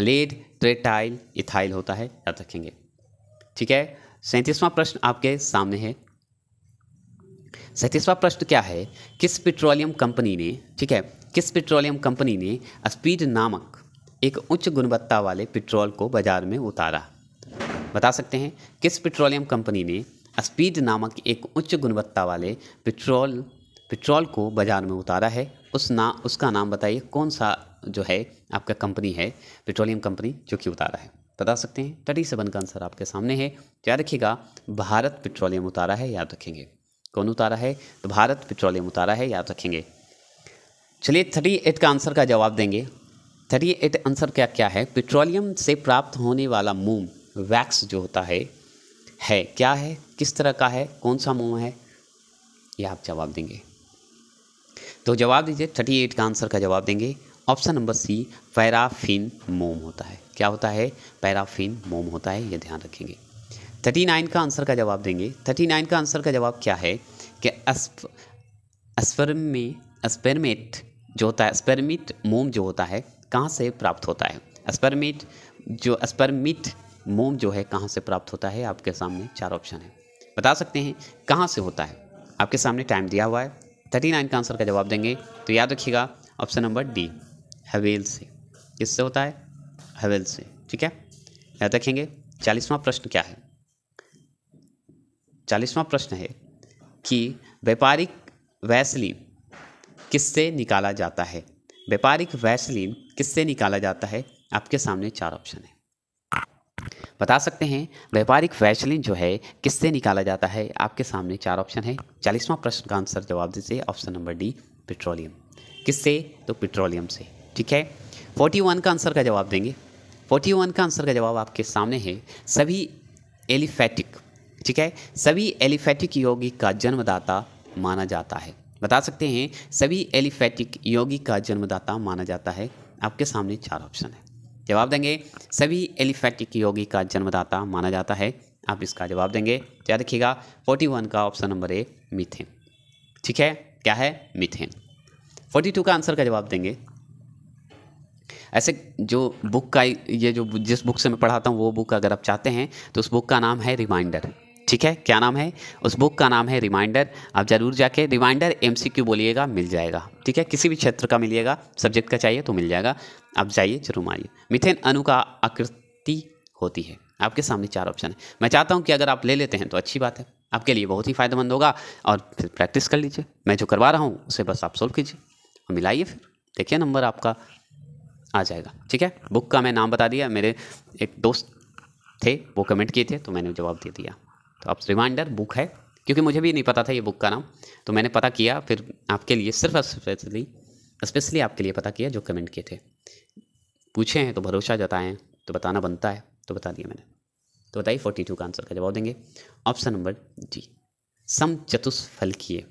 लेड ट्रेटाइल इथाइल होता है याद रखेंगे ठीक है सैंतीसवां प्रश्न आपके सामने है सैंतीसवां प्रश्न क्या है किस पेट्रोलियम कंपनी ने ठीक है किस पेट्रोलियम कंपनी ने स्पीड नामक एक उच्च गुणवत्ता वाले पेट्रोल को बाज़ार में उतारा बता सकते हैं किस पेट्रोलियम कंपनी ने स्पीड नामक एक उच्च गुणवत्ता वाले पेट्रोल पेट्रोल को बाज़ार में उतारा है उस ना उसका नाम बताइए कौन सा जो है आपका कंपनी है पेट्रोलियम कंपनी जो कि उतारा है बता सकते हैं टटी सेवन का आंसर आपके सामने है याद रखिएगा भारत पेट्रोलियम उतारा है याद रखेंगे कौन उतारा है तो भारत पेट्रोलियम उतारा है याद रखेंगे चलिए थर्टी एट का आंसर का जवाब देंगे थर्टी एट आंसर क्या क्या है पेट्रोलियम से प्राप्त होने वाला मोम वैक्स जो होता है है क्या है किस तरह का है कौन सा मोम है यह आप जवाब देंगे तो जवाब दीजिए थर्टी एट का आंसर का जवाब देंगे ऑप्शन नंबर सी पैराफिन मोम होता है क्या होता है पैराफिन मोम होता है ये ध्यान रखेंगे थर्टी नाइन का आंसर का जवाब देंगे थर्टी नाइन का आंसर का जवाब क्या है कि अस्पर्म में अस्पर्मेट जो होता है स्पर्मिट मोम जो होता है कहाँ से प्राप्त होता है अस्पर्मिट जो अस्पर्मिट मोम जो है कहाँ से प्राप्त होता है आपके सामने चार ऑप्शन है बता सकते हैं कहाँ से होता है आपके सामने टाइम दिया हुआ है थर्टी नाइन का आंसर का जवाब देंगे तो याद रखिएगा ऑप्शन नंबर डी हवेल से किससे होता है हवेल से ठीक है यहाँ देखेंगे चालीसवां प्रश्न क्या है चालीसवां प्रश्न है कि व्यापारिक वैसलीन किससे निकाला जाता है व्यापारिक वैसलीन किससे निकाला जाता है आपके सामने चार ऑप्शन है बता सकते हैं व्यापारिक वैसलीन जो है किससे निकाला जाता है आपके सामने चार ऑप्शन है चालीसवां प्रश्न का आंसर जवाब दीजिए ऑप्शन नंबर डी पेट्रोलियम किससे तो पेट्रोलियम से ठीक है फोर्टी वन का आंसर का जवाब देंगे फोर्टी वन का आंसर का जवाब आपके सामने है सभी एलिफैटिक ठीक है सभी एलिफैटिक यौगिक का जन्मदाता माना जाता है बता सकते हैं सभी एलिफैटिक यौगिक का जन्मदाता माना जाता है आपके सामने चार ऑप्शन है जवाब देंगे सभी एलिफेटिक यौगिक का जन्मदाता माना जाता है आप इसका जवाब देंगे तो याद रखिएगा फोर्टी वन का ऑप्शन नंबर ए मिथेन ठीक है क्या है मिथेन फोर्टी टू का आंसर का जवाब देंगे ऐसे जो बुक का ये जो जिस बुक से मैं पढ़ाता हूँ वो बुक अगर आप चाहते हैं तो उस बुक का नाम है रिमाइंडर ठीक है क्या नाम है उस बुक का नाम है रिमाइंडर आप ज़रूर जाके रिमाइंडर एम बोलिएगा मिल जाएगा ठीक है किसी भी क्षेत्र का मिलिएगा सब्जेक्ट का चाहिए तो मिल जाएगा आप जाइए जरूर मारिए मिथेन अनु का आकृति होती है आपके सामने चार ऑप्शन है मैं चाहता हूँ कि अगर आप ले लेते हैं तो अच्छी बात है आपके लिए बहुत ही फ़ायदेमंद होगा और फिर प्रैक्टिस कर लीजिए मैं जो करवा रहा हूँ उसे बस आप सोल्व कीजिए और मिलाइए फिर देखिए नंबर आपका आ जाएगा ठीक है बुक का मैं नाम बता दिया मेरे एक दोस्त थे वो कमेंट किए थे तो मैंने जवाब दे दिया तो आप रिमाइंडर बुक है क्योंकि मुझे भी नहीं पता था ये बुक का नाम तो मैंने पता किया फिर आपके लिए सिर्फ स्पेशली स्पेशली आपके लिए पता किया जो कमेंट किए थे पूछे हैं तो भरोसा जताएं तो बताना बनता है तो बता दिया मैंने तो बताइए फोर्टी टू का आंसर का जवाब देंगे ऑप्शन नंबर डी सम चतुष्फलकीय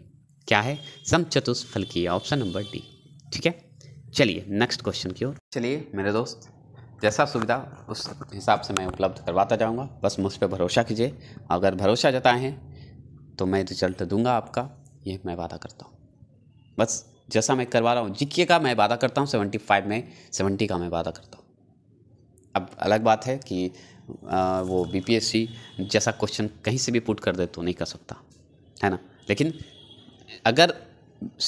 क्या है सम चतुष्फलकीय ऑप्शन नंबर डी ठीक है चलिए नेक्स्ट क्वेश्चन की ओर चलिए मेरे दोस्त जैसा सुविधा उस हिसाब से मैं उपलब्ध करवाता जाऊंगा बस मुझ पर भरोसा कीजिए अगर भरोसा जताएं तो मैं रिजल्ट दूंगा आपका ये मैं वादा करता हूँ बस जैसा मैं करवा रहा हूँ जीके का मैं वादा करता हूँ सेवेंटी फाइव में सेवेंटी का मैं वादा करता हूँ अब अलग बात है कि आ, वो बीपीएससी जैसा क्वेश्चन कहीं से भी पुट कर दे तो नहीं कर सकता है ना लेकिन अगर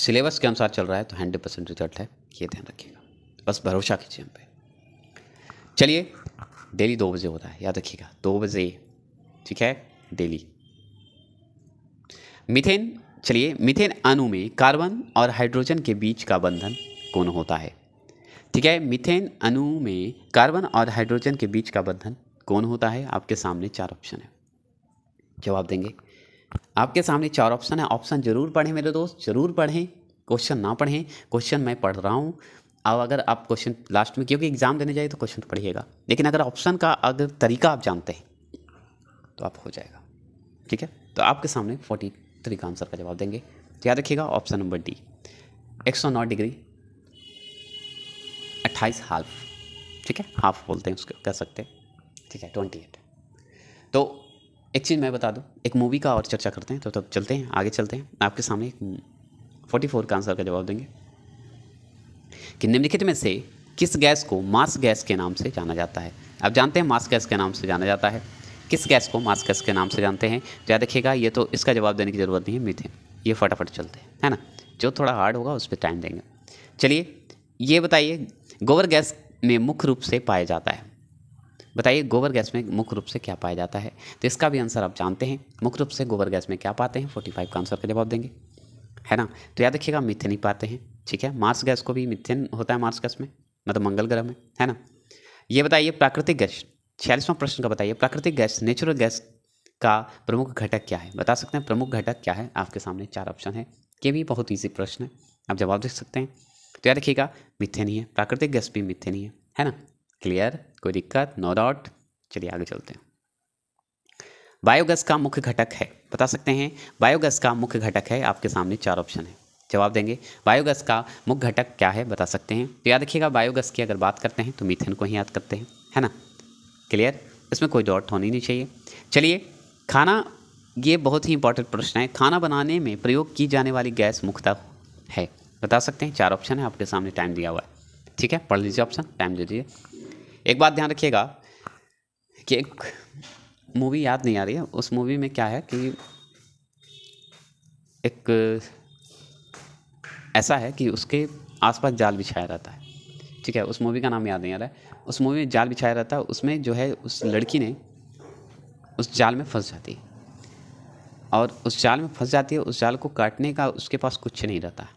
सिलेबस के अनुसार चल रहा है तो हंड्रेड परसेंट रिजल्ट है ये ध्यान रखिएगा बस भरोसा कीजिए हम पे चलिए डेली दो बजे होता है याद रखिएगा दो बजे ठीक है डेली मिथेन चलिए मिथेन अणु में कार्बन और हाइड्रोजन के बीच का बंधन कौन होता है ठीक है मिथेन अणु में कार्बन और हाइड्रोजन के बीच का बंधन कौन होता है आपके सामने चार ऑप्शन है जवाब देंगे आपके सामने चार ऑप्शन है ऑप्शन जरूर पढ़ें मेरे दोस्त जरूर पढ़ें क्वेश्चन ना पढ़ें क्वेश्चन मैं पढ़ रहा हूँ अब अगर आप क्वेश्चन लास्ट में क्योंकि एग्ज़ाम देने जाइए तो क्वेश्चन तो पढ़िएगा लेकिन अगर ऑप्शन का अगर तरीका आप जानते हैं तो आप हो जाएगा ठीक है तो आपके सामने फोर्टी थ्री का आंसर का जवाब देंगे तो याद रखिएगा ऑप्शन नंबर डी एक सौ नौ डिग्री अट्ठाईस हाफ ठीक है हाफ बोलते हैं उसको कह सकते हैं ठीक है ट्वेंटी एट तो एक चीज़ मैं बता दूँ एक मूवी का और चर्चा करते हैं तो तब चलते हैं आगे चलते हैं आपके सामने एक फोर्टी फोर का आंसर का जवाब देंगे कि निम्नलिखित में से किस गैस को मास गैस के नाम से जाना जाता है अब जानते हैं मास गैस के नाम से जाना जाता है किस गैस को मास गैस के नाम से जानते हैं तो याद रखिएगा ये तो इसका जवाब देने की ज़रूरत नहीं है मीथेन ये फटाफट चलते हैं है ना जो थोड़ा हार्ड होगा उस पर टाइम देंगे चलिए ये बताइए गोबर गैस में मुख्य रूप से पाया जाता है बताइए गोबर गैस में मुख्य रूप से क्या पाया जाता है तो इसका भी आंसर आप जानते हैं मुख्य रूप से गोबर गैस में क्या पाते हैं 45 का आंसर का जवाब देंगे है ना तो याद रखिएगा नहीं पाते हैं ठीक है मार्स गैस को भी मिथेन होता है मार्स गैस में मतलब मंगल ग्रह में है ना ये बताइए प्राकृतिक गैस छियालीसवां प्रश्न का बताइए प्राकृतिक गैस नेचुरल गैस का प्रमुख घटक क्या है बता सकते हैं प्रमुख घटक क्या है आपके सामने चार ऑप्शन है ये भी बहुत ईजी प्रश्न है आप जवाब देख सकते हैं तो याद रखिएगा मिथेन ही है प्राकृतिक गैस भी मिथेन ही है है ना क्लियर कोई दिक्कत नो डाउट चलिए आगे चलते हैं बायोगैस का मुख्य घटक है बता सकते हैं बायोगैस का मुख्य घटक है आपके सामने चार ऑप्शन है जवाब देंगे बायोगैस का मुख्य घटक क्या है बता सकते हैं तो याद रखिएगा बायोगैस की अगर बात करते हैं तो मीथेन को ही याद करते हैं है ना क्लियर इसमें कोई डॉट होनी नहीं चाहिए चलिए खाना ये बहुत ही इंपॉर्टेंट प्रश्न है खाना बनाने में प्रयोग की जाने वाली गैस मुख्यतः है बता सकते हैं चार ऑप्शन है आपके सामने टाइम दिया हुआ है ठीक है पढ़ लीजिए ऑप्शन टाइम दे दीजिए एक बात ध्यान रखिएगा कि एक मूवी याद नहीं आ रही है उस मूवी में क्या है कि एक ऐसा है कि उसके आसपास जाल बिछाया रहता है ठीक है उस मूवी का नाम याद नहीं आ रहा है उस मूवी में जाल बिछाया रहता है उसमें जो है उस लड़की ने उस जाल में फंस जाती है और उस जाल में फंस जाती है उस जाल को काटने का उसके पास कुछ नहीं रहता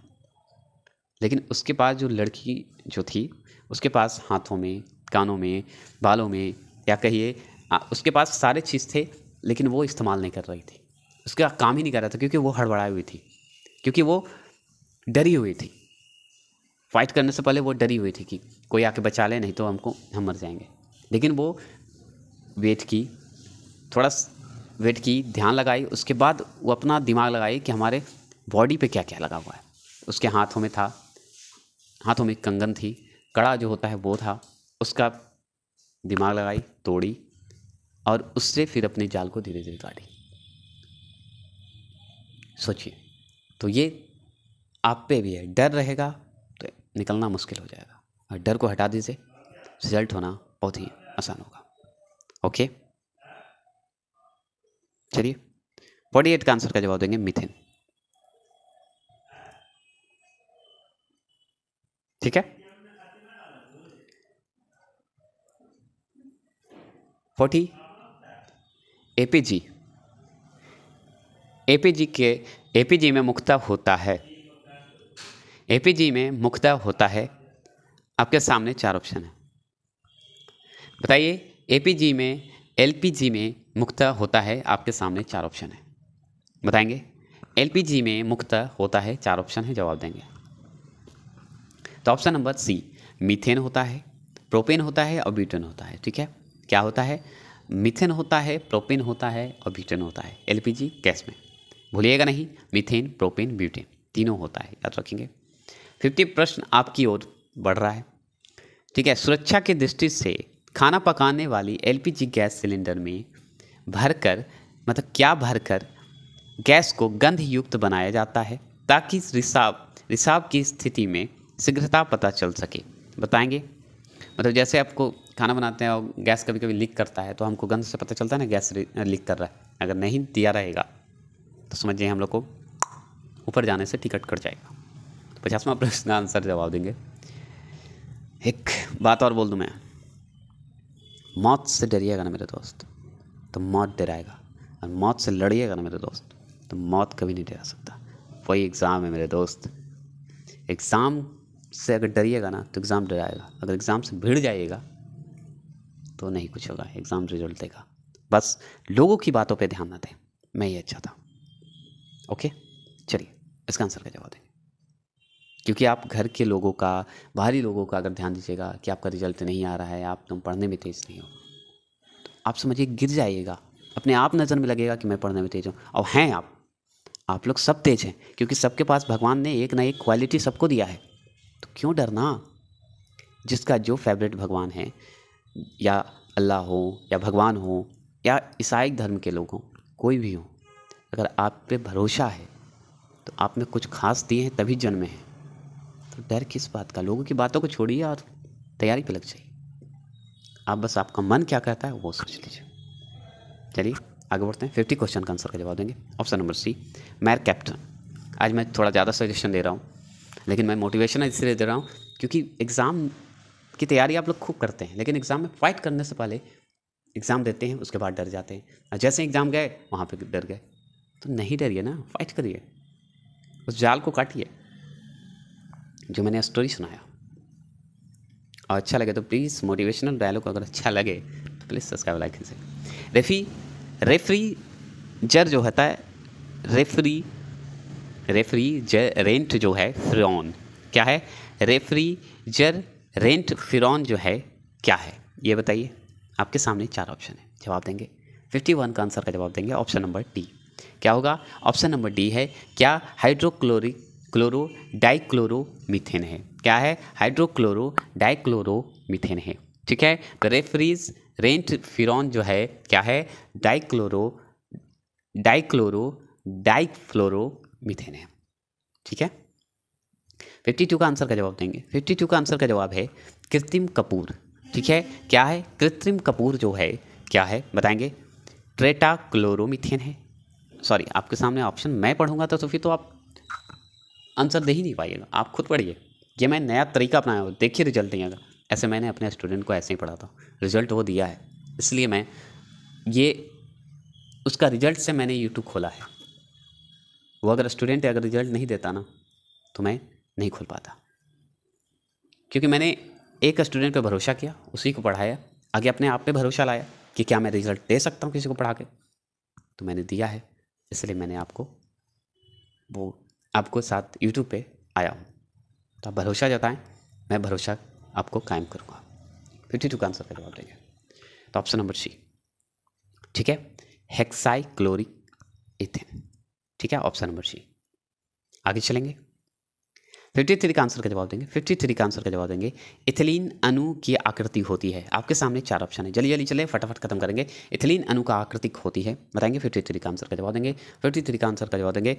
लेकिन उसके पास जो लड़की जो थी उसके पास हाथों में कानों में बालों में या कहिए आ, उसके पास सारे चीज़ थे लेकिन वो इस्तेमाल नहीं कर रही थी उसका काम ही नहीं कर रहा था क्योंकि वो हड़बड़ाई हुई थी क्योंकि वो डरी हुई थी फाइट करने से पहले वो डरी हुई थी कि कोई आके बचा ले नहीं तो हमको हम मर जाएंगे लेकिन वो वेट की थोड़ा वेट की ध्यान लगाई उसके बाद वो अपना दिमाग लगाई कि हमारे बॉडी पे क्या क्या लगा हुआ है उसके हाथों में था हाथों में कंगन थी कड़ा जो होता है वो था उसका दिमाग लगाई तोड़ी और उससे फिर अपने जाल को धीरे धीरे काटी सोचिए तो ये आप पे भी है डर रहेगा तो निकलना मुश्किल हो जाएगा और डर को हटा दीजिए रिजल्ट होना बहुत ही आसान होगा ओके चलिए फोर्टी एट का आंसर का जवाब देंगे मिथिन ठीक है फोर्टी एपीजी एपीजी के एपीजी में मुख्ता होता है एपीजी में मुख्ता होता है आपके सामने चार ऑप्शन है बताइए एपीजी में एलपीजी में मुख्ता होता है आपके सामने चार ऑप्शन है बताएंगे एलपीजी में मुख्ता होता है चार ऑप्शन है जवाब देंगे तो ऑप्शन नंबर सी मीथेन होता है प्रोपेन होता है और ब्यूटेन होता है ठीक है क्या होता है मिथेन होता है प्रोपेन होता है और ब्यूटेन होता है एलपीजी गैस में भूलिएगा नहीं मिथेन प्रोपेन ब्यूटेन तीनों होता है याद रखेंगे फिफ्टी प्रश्न आपकी ओर बढ़ रहा है ठीक है सुरक्षा की दृष्टि से खाना पकाने वाली एलपीजी गैस सिलेंडर में भरकर मतलब क्या भरकर गैस को गंध युक्त बनाया जाता है ताकि रिसाव रिसाव की स्थिति में शीघ्रता पता चल सके बताएंगे मतलब जैसे आपको खाना बनाते हैं और गैस कभी कभी लीक करता है तो हमको गंध से पता चलता है ना गैस लीक कर रहा है अगर नहीं दिया रहेगा तो समझिए हम लोग को ऊपर जाने से टिकट कट जाएगा तो पचासवा प्रश्न आंसर जवाब देंगे एक बात और बोल दूँ मैं मौत से डरिएगा ना मेरे दोस्त तो मौत डराएगा और मौत से लड़िएगा ना मेरे दोस्त तो मौत कभी नहीं डरा सकता वही एग्ज़ाम है मेरे दोस्त एग्ज़ाम से अगर डरिएगा ना तो एग्ज़ाम डराएगा अगर एग्ज़ाम से भिड़ जाइएगा तो नहीं कुछ होगा एग्ज़ाम रिजल्ट देगा बस लोगों की बातों पे ध्यान ना दें मैं ये अच्छा था ओके चलिए इसका आंसर का जवाब देंगे क्योंकि आप घर के लोगों का बाहरी लोगों का अगर ध्यान दीजिएगा कि आपका रिजल्ट नहीं आ रहा है आप तुम पढ़ने में तेज़ नहीं हो तो आप समझिए गिर जाइएगा अपने आप नज़र में लगेगा कि मैं पढ़ने में तेज़ हूँ और हैं आप आप लोग सब तेज हैं क्योंकि सबके पास भगवान ने एक ना एक क्वालिटी सबको दिया है तो क्यों डरना जिसका जो फेवरेट भगवान है या अल्लाह हो या भगवान हो या ईसाई धर्म के लोग हों कोई भी हो अगर आप पे भरोसा है तो आप में कुछ खास दिए हैं तभी जन्मे हैं तो डर किस बात का लोगों की बातों को छोड़िए और तैयारी पे लग जाइए आप बस आपका मन क्या कहता है वो सोच लीजिए चलिए आगे बढ़ते हैं फिफ्टी क्वेश्चन का आंसर का जवाब देंगे option number C mercaptan आज मैं थोड़ा ज़्यादा सजेशन दे रहा हूँ लेकिन मैं मोटिवेशन इसलिए दे रहा हूँ क्योंकि एग्ज़ाम की तैयारी आप लोग खूब करते हैं लेकिन एग्ज़ाम में फाइट करने से पहले एग्ज़ाम देते हैं उसके बाद डर जाते हैं और जैसे एग्ज़ाम गए वहाँ पर डर गए तो नहीं डरिए ना फाइट करिए उस जाल को काटिए जो मैंने स्टोरी सुनाया और अच्छा लगे तो प्लीज़ मोटिवेशनल डायलॉग अगर अच्छा लगे तो प्लीज़ सब्सक्राइब लाइक से रेफी रेफरी जर जो होता है रेफरी रेफरी जर रेंट जो है फ्रॉन क्या है रेफरी जर रेंट फिरौन जो है क्या है ये बताइए आपके सामने चार ऑप्शन है जवाब देंगे फिफ्टी वन का आंसर का जवाब देंगे ऑप्शन नंबर डी क्या होगा ऑप्शन नंबर डी है क्या हाइड्रोक्लोरिक क्लोरो डाइक्लोरो मिथेन है क्या है हाइड्रोक्लोरो डाइक्लोरो मिथेन है ठीक है द रेफरीज रेंट फिरौन जो है क्या है डाइक्लोरो डाइक्लोरो डाइक्लोरो मिथेन है ठीक है फिफ्टी टू का आंसर का जवाब देंगे फिफ्टी टू का आंसर का जवाब है कृत्रिम कपूर ठीक है क्या है कृत्रिम कपूर जो है क्या है बताएंगे ट्रेटा क्लोरोमिथेन है सॉरी आपके सामने ऑप्शन मैं पढ़ूंगा तो फिर तो आप आंसर दे ही नहीं पाइएगा आप खुद पढ़िए ये मैं नया तरीका अपनाया हूँ देखिए रिजल्ट नहीं आएगा ऐसे मैंने अपने स्टूडेंट को ऐसे ही पढ़ा था रिजल्ट वो दिया है इसलिए मैं ये उसका रिजल्ट से मैंने यूट्यूब खोला है वो अगर स्टूडेंट अगर रिजल्ट नहीं देता ना तो मैं नहीं खुल पाता क्योंकि मैंने एक स्टूडेंट पर भरोसा किया उसी को पढ़ाया आगे अपने आप पर भरोसा लाया कि क्या मैं रिज़ल्ट दे सकता हूँ किसी को पढ़ा के तो मैंने दिया है इसलिए मैंने आपको वो आपको साथ यूट्यूब पे आया हूँ तो आप भरोसा जताएं मैं भरोसा आपको कायम करूँगा फिफ्टी टू का आंसर का जवाब देंगे तो ऑप्शन नंबर सी ठीक है हेक्साई क्लोरिक इथेन ठीक है ऑप्शन नंबर सी आगे चलेंगे फिफ्टी थ्री का आंसर का जवाब देंगे फिफ्टी थ्री का आंसर का जवाब देंगे इथिलीन अनु की आकृति होती है आपके सामने चार ऑप्शन है जल्दी जल्दी चले फटाफट खत्म करेंगे इथिलीन अनु का आकृतिक होती है बताएंगे फिफ्टी थ्री का आंसर का जवाब देंगे फिफ्टी थ्री का आंसर का जवाब देंगे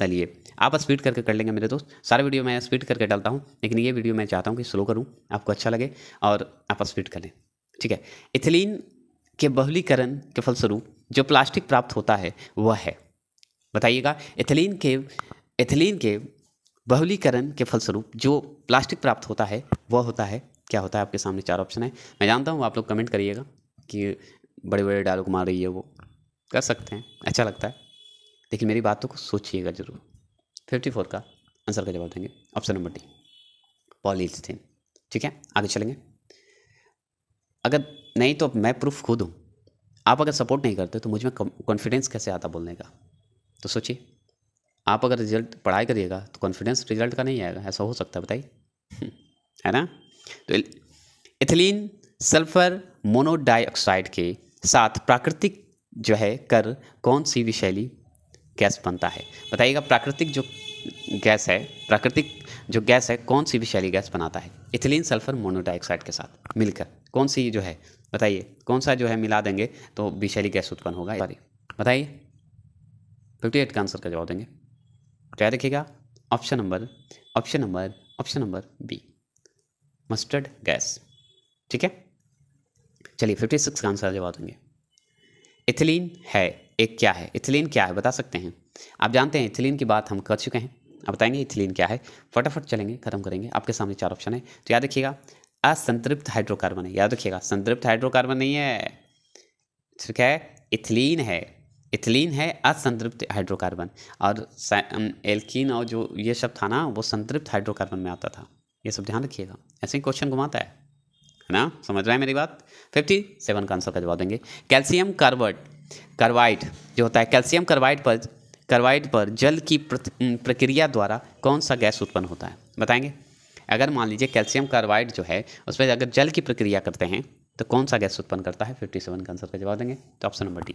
तलिए आप स्पीड करके कर लेंगे मेरे दोस्त सारे वीडियो मैं स्पीड करके डालता हूँ लेकिन ये वीडियो मैं चाहता हूँ कि स्लो करूँ आपको अच्छा लगे और आप स्पीड कर लें ठीक है इथिलीन के बहुलीकरण के फलस्वरूप जो प्लास्टिक प्राप्त होता है वह है बताइएगा इथिलीन के इथिलीन के बहुलीकरण के फलस्वरूप जो प्लास्टिक प्राप्त होता है वह होता है क्या होता है आपके सामने चार ऑप्शन है मैं जानता हूँ आप लोग कमेंट करिएगा कि बड़े बड़े डायलॉग मार रही है वो कर सकते हैं अच्छा लगता है लेकिन मेरी बातों को सोचिएगा जरूर फिफ्टी फोर का आंसर का जवाब देंगे ऑप्शन नंबर डी पॉलीथिन ठीक है आगे चलेंगे अगर नहीं तो मैं प्रूफ खुद हूँ आप अगर सपोर्ट नहीं करते तो मुझ में कॉन्फिडेंस कैसे आता बोलने का तो सोचिए आप अगर रिजल्ट पढ़ाई करिएगा तो कॉन्फिडेंस रिजल्ट का नहीं आएगा ऐसा हो सकता है बताइए है ना तो इथिलीन सल्फर मोनोडाइऑक्साइड के साथ प्राकृतिक जो है कर कौन सी विशैली गैस बनता है बताइएगा प्राकृतिक जो गैस है प्राकृतिक जो गैस है कौन सी विशैली गैस बनाता है इथिलीन सल्फर मोनोडाइऑक्साइड के साथ मिलकर कौन सी जो है बताइए कौन सा जो है मिला देंगे तो विशैली गैस उत्पन्न होगा बताइए फिफ्टी एट का आंसर का जवाब देंगे क्या रखेगा option number option number option number B mustard gas ठीक है चलिए फिफ्टी सिक्स का आंसर जवाब देंगे इथिलीन है एक क्या है इथिलीन क्या है बता सकते हैं आप जानते हैं इथिलीन की बात हम कर चुके हैं आप बताएंगे इथिलीन क्या है फटाफट चलेंगे खत्म करेंगे आपके सामने चार ऑप्शन है तो याद रखिएगा असंतृप्त हाइड्रोकार्बन है याद रखिएगा संतृप्त हाइड्रोकार्बन नहीं है ठीक है इथिलीन है इथिलीन है असंतृप्त हाइड्रोकार्बन और एल्कीन और जो ये सब था ना वो संतृप्त हाइड्रोकार्बन में आता था ये सब ध्यान रखिएगा ऐसे ही क्वेश्चन घुमाता है है ना समझ रहा है मेरी बात फिफ्टी सेवन का आंसर का जवाब देंगे कैल्शियम कार्बर्ट कार्बाइड जो होता है कैल्शियम कार्बाइड पर कार्बाइड पर जल की प्रक्रिया द्वारा कौन सा गैस उत्पन्न होता है बताएंगे अगर मान लीजिए कैल्शियम कार्बाइड जो है उस पर अगर जल की प्रक्रिया करते हैं तो कौन सा गैस उत्पन्न करता है फिफ्टी सेवन का आंसर का जवाब देंगे तो ऑप्शन नंबर डी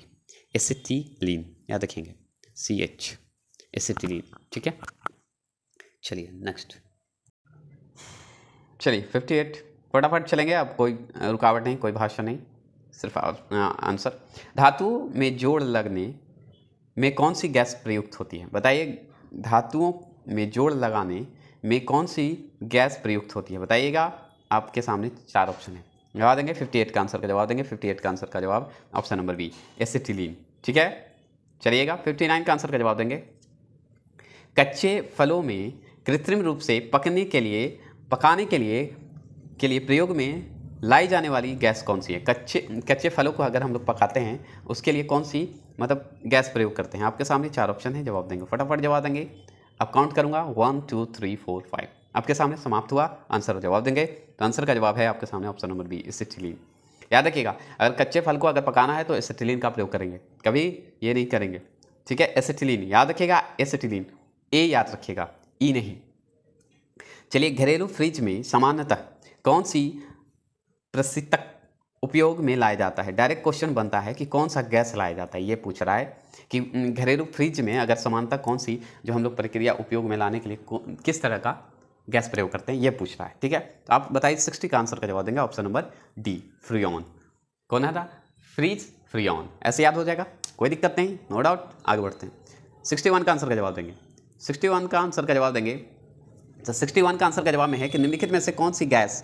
एसिटिलीन याद रखेंगे सी एच एसिटिलीन ठीक है चलिए नेक्स्ट चलिए फिफ्टी एट फटाफट चलेंगे अब कोई रुकावट नहीं कोई भाषा नहीं सिर्फ आंसर धातु में जोड़ लगने में कौन सी गैस प्रयुक्त होती है बताइए धातुओं में जोड़ लगाने में कौन सी गैस प्रयुक्त होती है बताइएगा आपके सामने चार ऑप्शन है लगा देंगे 58 का आंसर का जवाब देंगे 58 का आंसर का जवाब ऑप्शन नंबर बी एसिटिलीन ठीक है चलिएगा 59 का आंसर का जवाब देंगे कच्चे फलों में कृत्रिम रूप से पकने के लिए पकाने के लिए के लिए प्रयोग में लाई जाने वाली गैस कौन सी है कच्चे कच्चे फलों को अगर हम लोग पकाते हैं उसके लिए कौन सी मतलब गैस प्रयोग करते हैं आपके सामने चार ऑप्शन है जवाब देंगे फटाफट जवाब देंगे अब काउंट करूँगा one two three four five आपके सामने समाप्त हुआ आंसर जवाब देंगे तो आंसर का जवाब है आपके सामने ऑप्शन नंबर बी स्थिलीन याद रखिएगा अगर कच्चे फल को अगर पकाना है तो एसिटिलीन का प्रयोग करेंगे कभी ये नहीं करेंगे ठीक है एसिटिलीन याद रखिएगा एसिटिलीन ए याद रखिएगा ई नहीं चलिए घरेलू फ्रिज में सामान्यतः कौन सी प्रसितक उपयोग में लाया जाता है डायरेक्ट क्वेश्चन बनता है कि कौन सा गैस लाया जाता है ये पूछ रहा है कि घरेलू फ्रिज में अगर समानता कौन सी जो हम लोग प्रक्रिया उपयोग में लाने के लिए किस तरह का गैस प्रयोग करते हैं ये पूछ रहा है ठीक है तो आप बताइए सिक्सटी का आंसर का जवाब देंगे ऑप्शन नंबर डी फ्रियॉन कौन है था फ्रीज फ्रियॉन ऐसे याद हो जाएगा कोई दिक्कत नहीं नो डाउट आगे बढ़ते हैं सिक्सटी वन का आंसर का जवाब देंगे सिक्सटी वन का आंसर का जवाब देंगे तो सिक्सटी वन का आंसर का जवाब में है कि निम्नलिखित में से कौन सी गैस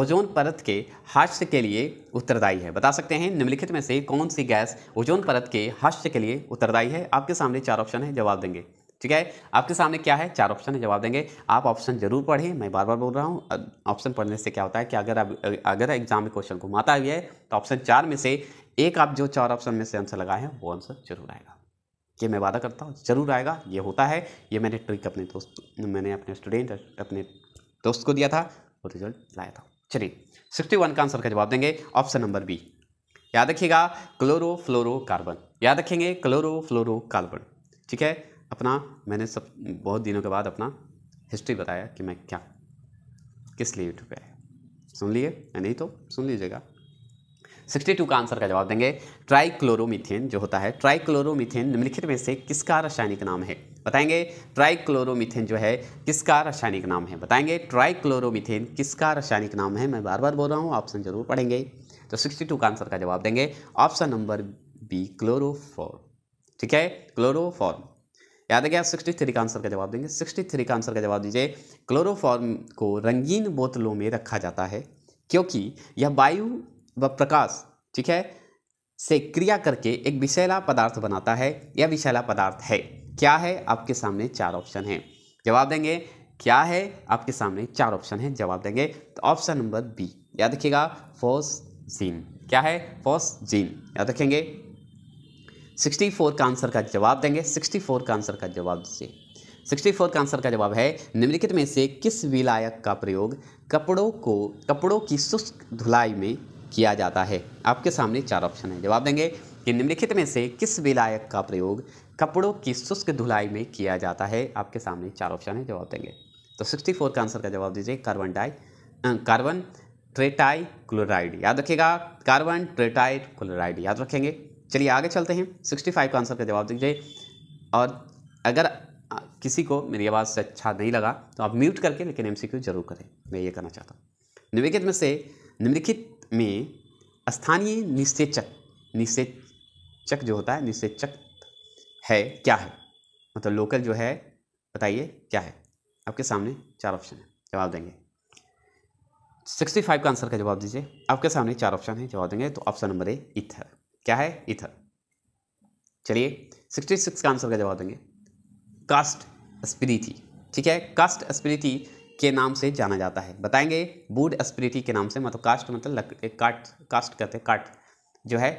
ओजोन परत के हास्य के लिए उत्तरदायी है बता सकते हैं निम्नलिखित में से कौन सी गैस ओजोन परत के हास्य के लिए उत्तरदायी है आपके सामने चार ऑप्शन है जवाब देंगे ठीक है आपके सामने क्या है चार ऑप्शन है जवाब देंगे आप ऑप्शन जरूर पढ़ें मैं बार बार बोल रहा हूँ ऑप्शन पढ़ने से क्या होता है कि अगर आप अगर एग्जाम में क्वेश्चन घुमाता भी है तो ऑप्शन चार में से एक आप जो चार ऑप्शन में से आंसर लगाए हैं वो आंसर जरूर आएगा ये मैं वादा करता हूँ जरूर आएगा ये होता है ये मैंने ट्रिक अपने दोस्त मैंने अपने स्टूडेंट अपने दोस्त को दिया था वो रिजल्ट लाया था चलिए सिक्सटी वन का आंसर का जवाब देंगे ऑप्शन नंबर बी याद रखिएगा क्लोरो फ्लोरो कार्बन याद रखेंगे क्लोरो फ्लोरो कार्बन ठीक है अपना मैंने सब बहुत दिनों के बाद अपना हिस्ट्री बताया कि मैं क्या किस लिए यूट्यूब पे आया सुन लिए या नहीं तो सुन लीजिएगा 62 का आंसर का जवाब देंगे ट्राइक्लोरोमीथेन जो होता है ट्राइक्लोरोमीथेन निम्नलिखित में से किसका रासायनिक नाम है बताएंगे ट्राइक्लोरोमीथेन जो है किसका रासायनिक नाम है बताएंगे ट्राइक्लोरोमीथेन किसका रासायनिक नाम है मैं बार बार बोल रहा हूँ ऑप्शन जरूर पढ़ेंगे तो 62 का आंसर का जवाब देंगे ऑप्शन नंबर बी क्लोरोफॉर ठीक है क्लोरोफॉर याद है क्या सिक्सटी थ्री का आंसर का जवाब देंगे सिक्सटी थ्री का आंसर का जवाब दीजिए क्लोरोफॉर्म को रंगीन बोतलों में रखा जाता है क्योंकि यह वायु व प्रकाश ठीक है से क्रिया करके एक विषैला पदार्थ बनाता है यह विषैला पदार्थ है क्या है आपके सामने चार ऑप्शन हैं जवाब देंगे क्या है आपके सामने चार ऑप्शन हैं जवाब देंगे तो ऑप्शन नंबर बी याद रखिएगा फोस जीन क्या है फोस जीन याद रखेंगे सिक्सटी फोर का आंसर का जवाब देंगे सिक्सटी फोर का आंसर का जवाब दीजिए सिक्सटी फोर का आंसर का जवाब है निम्नलिखित में से किस विलायक का प्रयोग कपड़ों को कपड़ों की शुष्क धुलाई में किया जाता है आपके सामने चार ऑप्शन है जवाब देंगे कि निम्नलिखित में से किस विलायक का प्रयोग कपड़ों की शुष्क धुलाई में किया जाता है आपके सामने चार ऑप्शन है जवाब देंगे तो फोर का आंसर का जवाब दीजिए carbon di carbon tetra chloride याद रखिएगा कार्बन ट्रेटाइड क्लोराइड याद रखेंगे चलिए आगे चलते हैं सिक्सटी फाइव का आंसर का जवाब दीजिए और अगर किसी को मेरी आवाज़ से अच्छा नहीं लगा तो आप म्यूट करके लेकिन एम जरूर करें मैं ये करना चाहता हूँ निम्नलिखित में से निम्नलिखित में स्थानीय निषेचक निषेचक जो होता है निषेचक है क्या है मतलब लोकल जो है बताइए क्या है आपके सामने चार ऑप्शन है जवाब देंगे सिक्सटी फाइव का आंसर का जवाब दीजिए आपके सामने चार ऑप्शन है जवाब देंगे तो ऑप्शन नंबर ए इथ है क्या है इथर चलिए 66 का आंसर का जवाब देंगे कास्ट स्प्रीति ठीक है कास्ट स्प्रीति के नाम से जाना जाता है बताएंगे बूड स्प्रीति के नाम से मतलब कास्ट मतलब लक, काट कास्ट कहते हैं काट जो है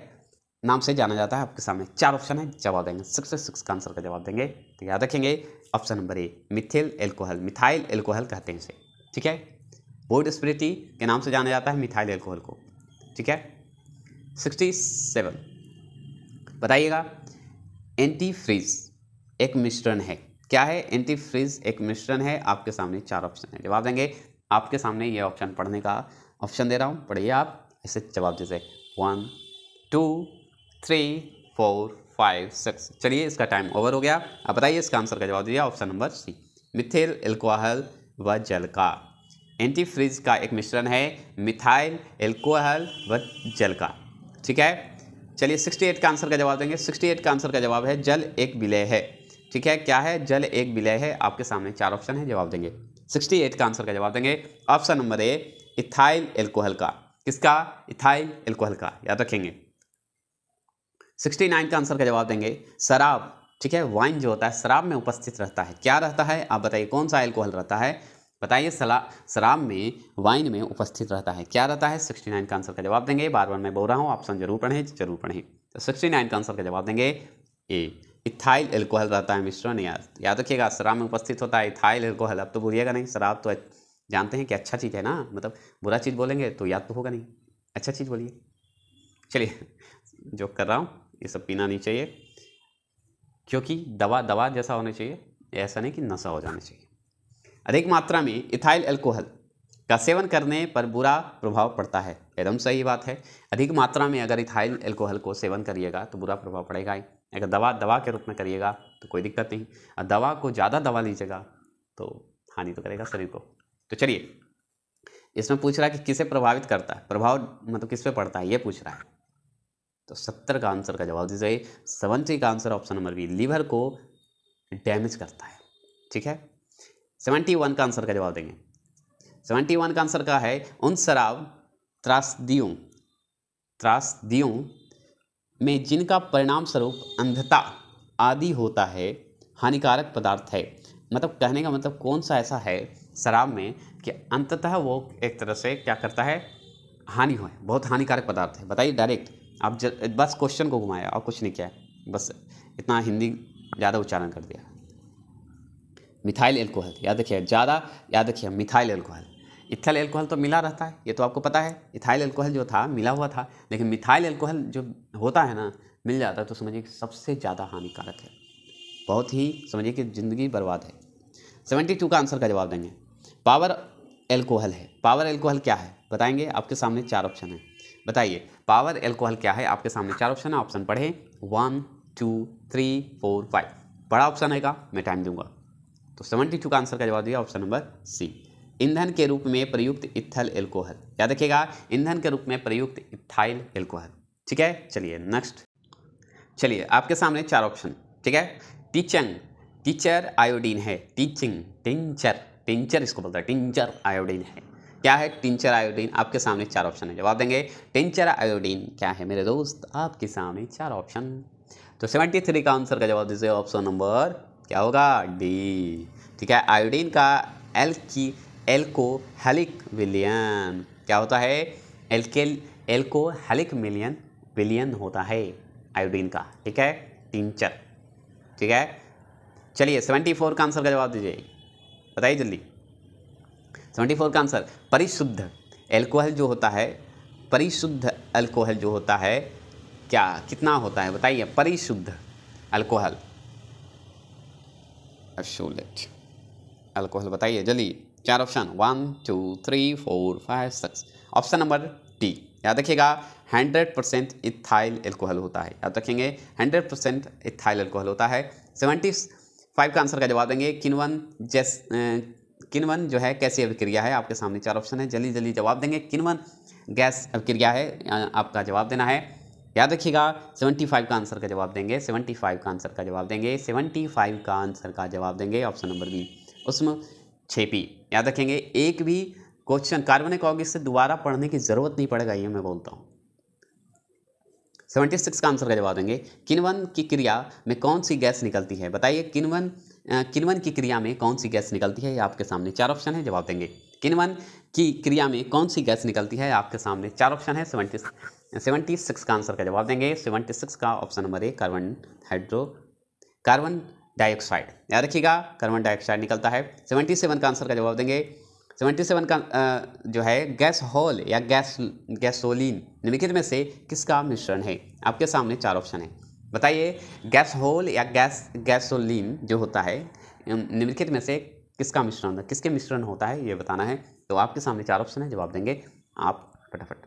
नाम से जाना जाता है आपके सामने चार ऑप्शन है जवाब देंगे सिक्स सिक्स का आंसर का जवाब देंगे तो याद रखेंगे option number A methyl alcohol methyl alcohol कहते हैं इसे ठीक है बोर्ड स्प्रिटी के नाम से जाना जाता है मिथाइल एल्कोहल को ठीक है सिक्सटी सेवन बताइएगा एंटी फ्रीज एक मिश्रण है क्या है एंटी फ्रीज एक मिश्रण है आपके सामने चार ऑप्शन है जवाब देंगे आपके सामने ये ऑप्शन पढ़ने का ऑप्शन दे रहा हूँ पढ़िए आप इसे जवाब दीजिए one two three four five six चलिए इसका टाइम ओवर हो गया अब बताइए इसका आंसर का जवाब दीजिए option number C methyl alcohol व जल का एंटी फ्रिज का एक मिश्रण है मिथाइल एल्कोहल व जल का ठीक है चलिए 68 का आंसर का जवाब देंगे 68 का आंसर का जवाब है जल एक विलय है ठीक है क्या है जल एक विलय है आपके सामने चार ऑप्शन है जवाब देंगे 68 का आंसर का जवाब देंगे option number A ethyl alcohol का किसका इथाइल एल्कोहल का याद रखेंगे 69 का आंसर का जवाब देंगे शराब ठीक है वाइन जो होता है शराब में उपस्थित रहता है क्या रहता है आप बताइए कौन सा एल्कोहल रहता है बताइए सला शराब में वाइन में उपस्थित रहता है क्या रहता है सिक्सटी नाइन का आंसर का जवाब देंगे बार बार मैं बोल रहा हूँ ऑप्शन जरूर पढ़ें जरूर पढ़ें तो सिक्सटी नाइन का आंसर का जवाब देंगे ए इथाइल एल्कोहल रहता है मिश्रण याद याद रखिएगा शराब में उपस्थित होता है इथाइल एल्कोहल अब तो बोलिएगा नहीं शराब तो जानते हैं कि अच्छा चीज़ है ना मतलब बुरा चीज़ बोलेंगे तो याद तो होगा नहीं अच्छा चीज़ बोलिए चलिए जो कर रहा हूँ ये सब पीना नहीं चाहिए क्योंकि दवा दवा जैसा होना चाहिए ऐसा नहीं कि नशा हो जाना चाहिए अधिक मात्रा में इथाइल एल्कोहल का सेवन करने पर बुरा प्रभाव पड़ता है एकदम सही बात है अधिक मात्रा में अगर इथाइल एल्कोहल को सेवन करिएगा तो बुरा प्रभाव पड़ेगा ही अगर दवा दवा के रूप में करिएगा तो कोई दिक्कत नहीं और दवा को ज़्यादा दवा लीजिएगा तो हानि तो करेगा शरीर को तो चलिए इसमें पूछ रहा है कि किसे प्रभावित करता है प्रभाव मतलब किस पर पड़ता है ये पूछ रहा है तो सत्तर का आंसर का जवाब दीजिए सेवनटी का answer option number B liver को डैमेज करता है ठीक है सेवेंटी वन का आंसर का जवाब देंगे सेवेंटी वन का आंसर का है उन शराब त्रासदियों त्रासदियों में जिनका परिणाम स्वरूप अंधता आदि होता है हानिकारक पदार्थ है मतलब कहने का मतलब कौन सा ऐसा है शराब में कि अंततः वो एक तरह से क्या करता है हानि हो बहुत हानिकारक पदार्थ है बताइए डायरेक्ट आप बस क्वेश्चन को घुमाया और कुछ नहीं किया बस इतना हिंदी ज़्यादा उच्चारण कर दिया मिथाइल एल्कोहल याद रखिए ज़्यादा याद रखिए मिथाइल एल्कोहल इथल एल्कोहल तो मिला रहता है ये तो आपको पता है इथाइल एल्कोहल जो था मिला हुआ था लेकिन मिथाइल एल्कोहल जो होता है ना मिल जाता है तो समझिए कि सबसे ज़्यादा हानिकारक है बहुत ही समझिए कि ज़िंदगी बर्बाद है सेवेंटी टू का आंसर का जवाब देंगे पावर एल्कोहल है पावर एल्कोहल क्या है बताएंगे आपके सामने चार ऑप्शन है बताइए पावर एल्कोहल क्या है आपके सामने चार ऑप्शन है ऑप्शन पढ़ें one two three four five बड़ा ऑप्शन आएगा मैं टाइम दूंगा तो सेवेंटी टू का आंसर का जवाब दिया ऑप्शन नंबर सी ईंधन के रूप में प्रयुक्त इथल एल्कोहल याद रखिएगा ईंधन के रूप में प्रयुक्त इथाइल एल्कोहल ठीक है चलिए नेक्स्ट चलिए आपके सामने चार ऑप्शन ठीक है टीचंग टीचर आयोडीन है टीचिंग टिंचर टिंचर इसको बोलता है टिंचर आयोडीन है क्या है टिंचर आयोडीन आपके सामने चार ऑप्शन है जवाब देंगे टिंचर आयोडीन क्या है मेरे दोस्त आपके सामने चार ऑप्शन तो सेवेंटी थ्री का आंसर का जवाब दीजिए ऑप्शन नंबर क्या होगा डी ठीक है आयोडीन का एल की हेलिक विलियन क्या होता है एल्केल हेलिक मिलियन विलियन होता है आयोडीन का ठीक है टिंचर ठीक है चलिए सेवेंटी फोर का आंसर का जवाब दीजिए बताइए जल्दी सेवेंटी फोर का आंसर परिशुद्ध एल्कोहल जो होता है परिशुद्ध अल्कोहल जो होता है क्या कितना होता है बताइए परिशुद्ध अल्कोहल शोलेट अल्कोहल बताइए जल्दी चार option one two three four five six option number T याद रखिएगा 100 परसेंट इथाइल एल्कोहल होता है याद रखेंगे 100 परसेंट इथाइल एल्कोहल होता है 75 का आंसर का जवाब देंगे किनवन जैस किनवन जो है कैसी अभिक्रिया है आपके सामने चार ऑप्शन है जल्दी जल्दी जवाब देंगे किनवन गैस अभिक्रिया है आपका जवाब देना है याद रखिएगा 75 का आंसर का जवाब देंगे 75 का आंसर का जवाब देंगे 75 का आंसर का जवाब देंगे ऑप्शन नंबर बी उसमें छेपी याद रखेंगे एक भी क्वेश्चन कार्बनिक ऑगिस से दोबारा पढ़ने की ज़रूरत नहीं पड़ेगा ये मैं बोलता हूँ सेवेंटी सिक्स का आंसर का जवाब देंगे किनवन की क्रिया में कौन सी गैस निकलती है बताइए किनवन किनवन की क्रिया में कौन सी गैस निकलती है ये आपके सामने चार ऑप्शन है जवाब देंगे किनवन की क्रिया में कौन सी गैस निकलती है आपके सामने चार ऑप्शन है सेवेंटी सेवेंटी सिक्स का आंसर का जवाब देंगे सेवेंटी सिक्स का option number A carbon hydrocarbon dioxide याद रखिएगा कार्बन डाइऑक्साइड निकलता है सेवेंटी सेवन का आंसर का जवाब देंगे सेवेंटी सेवन का जो है गैस हॉल या गैस गैसोलीन निम्नलिखित में से किसका मिश्रण है आपके सामने चार ऑप्शन है बताइए गैस होल या गैस गैसोलीन जो होता है निम्नलिखित में से किसका मिश्रण किसके मिश्रण होता है ये बताना है तो आपके सामने चार ऑप्शन है जवाब देंगे आप फटाफट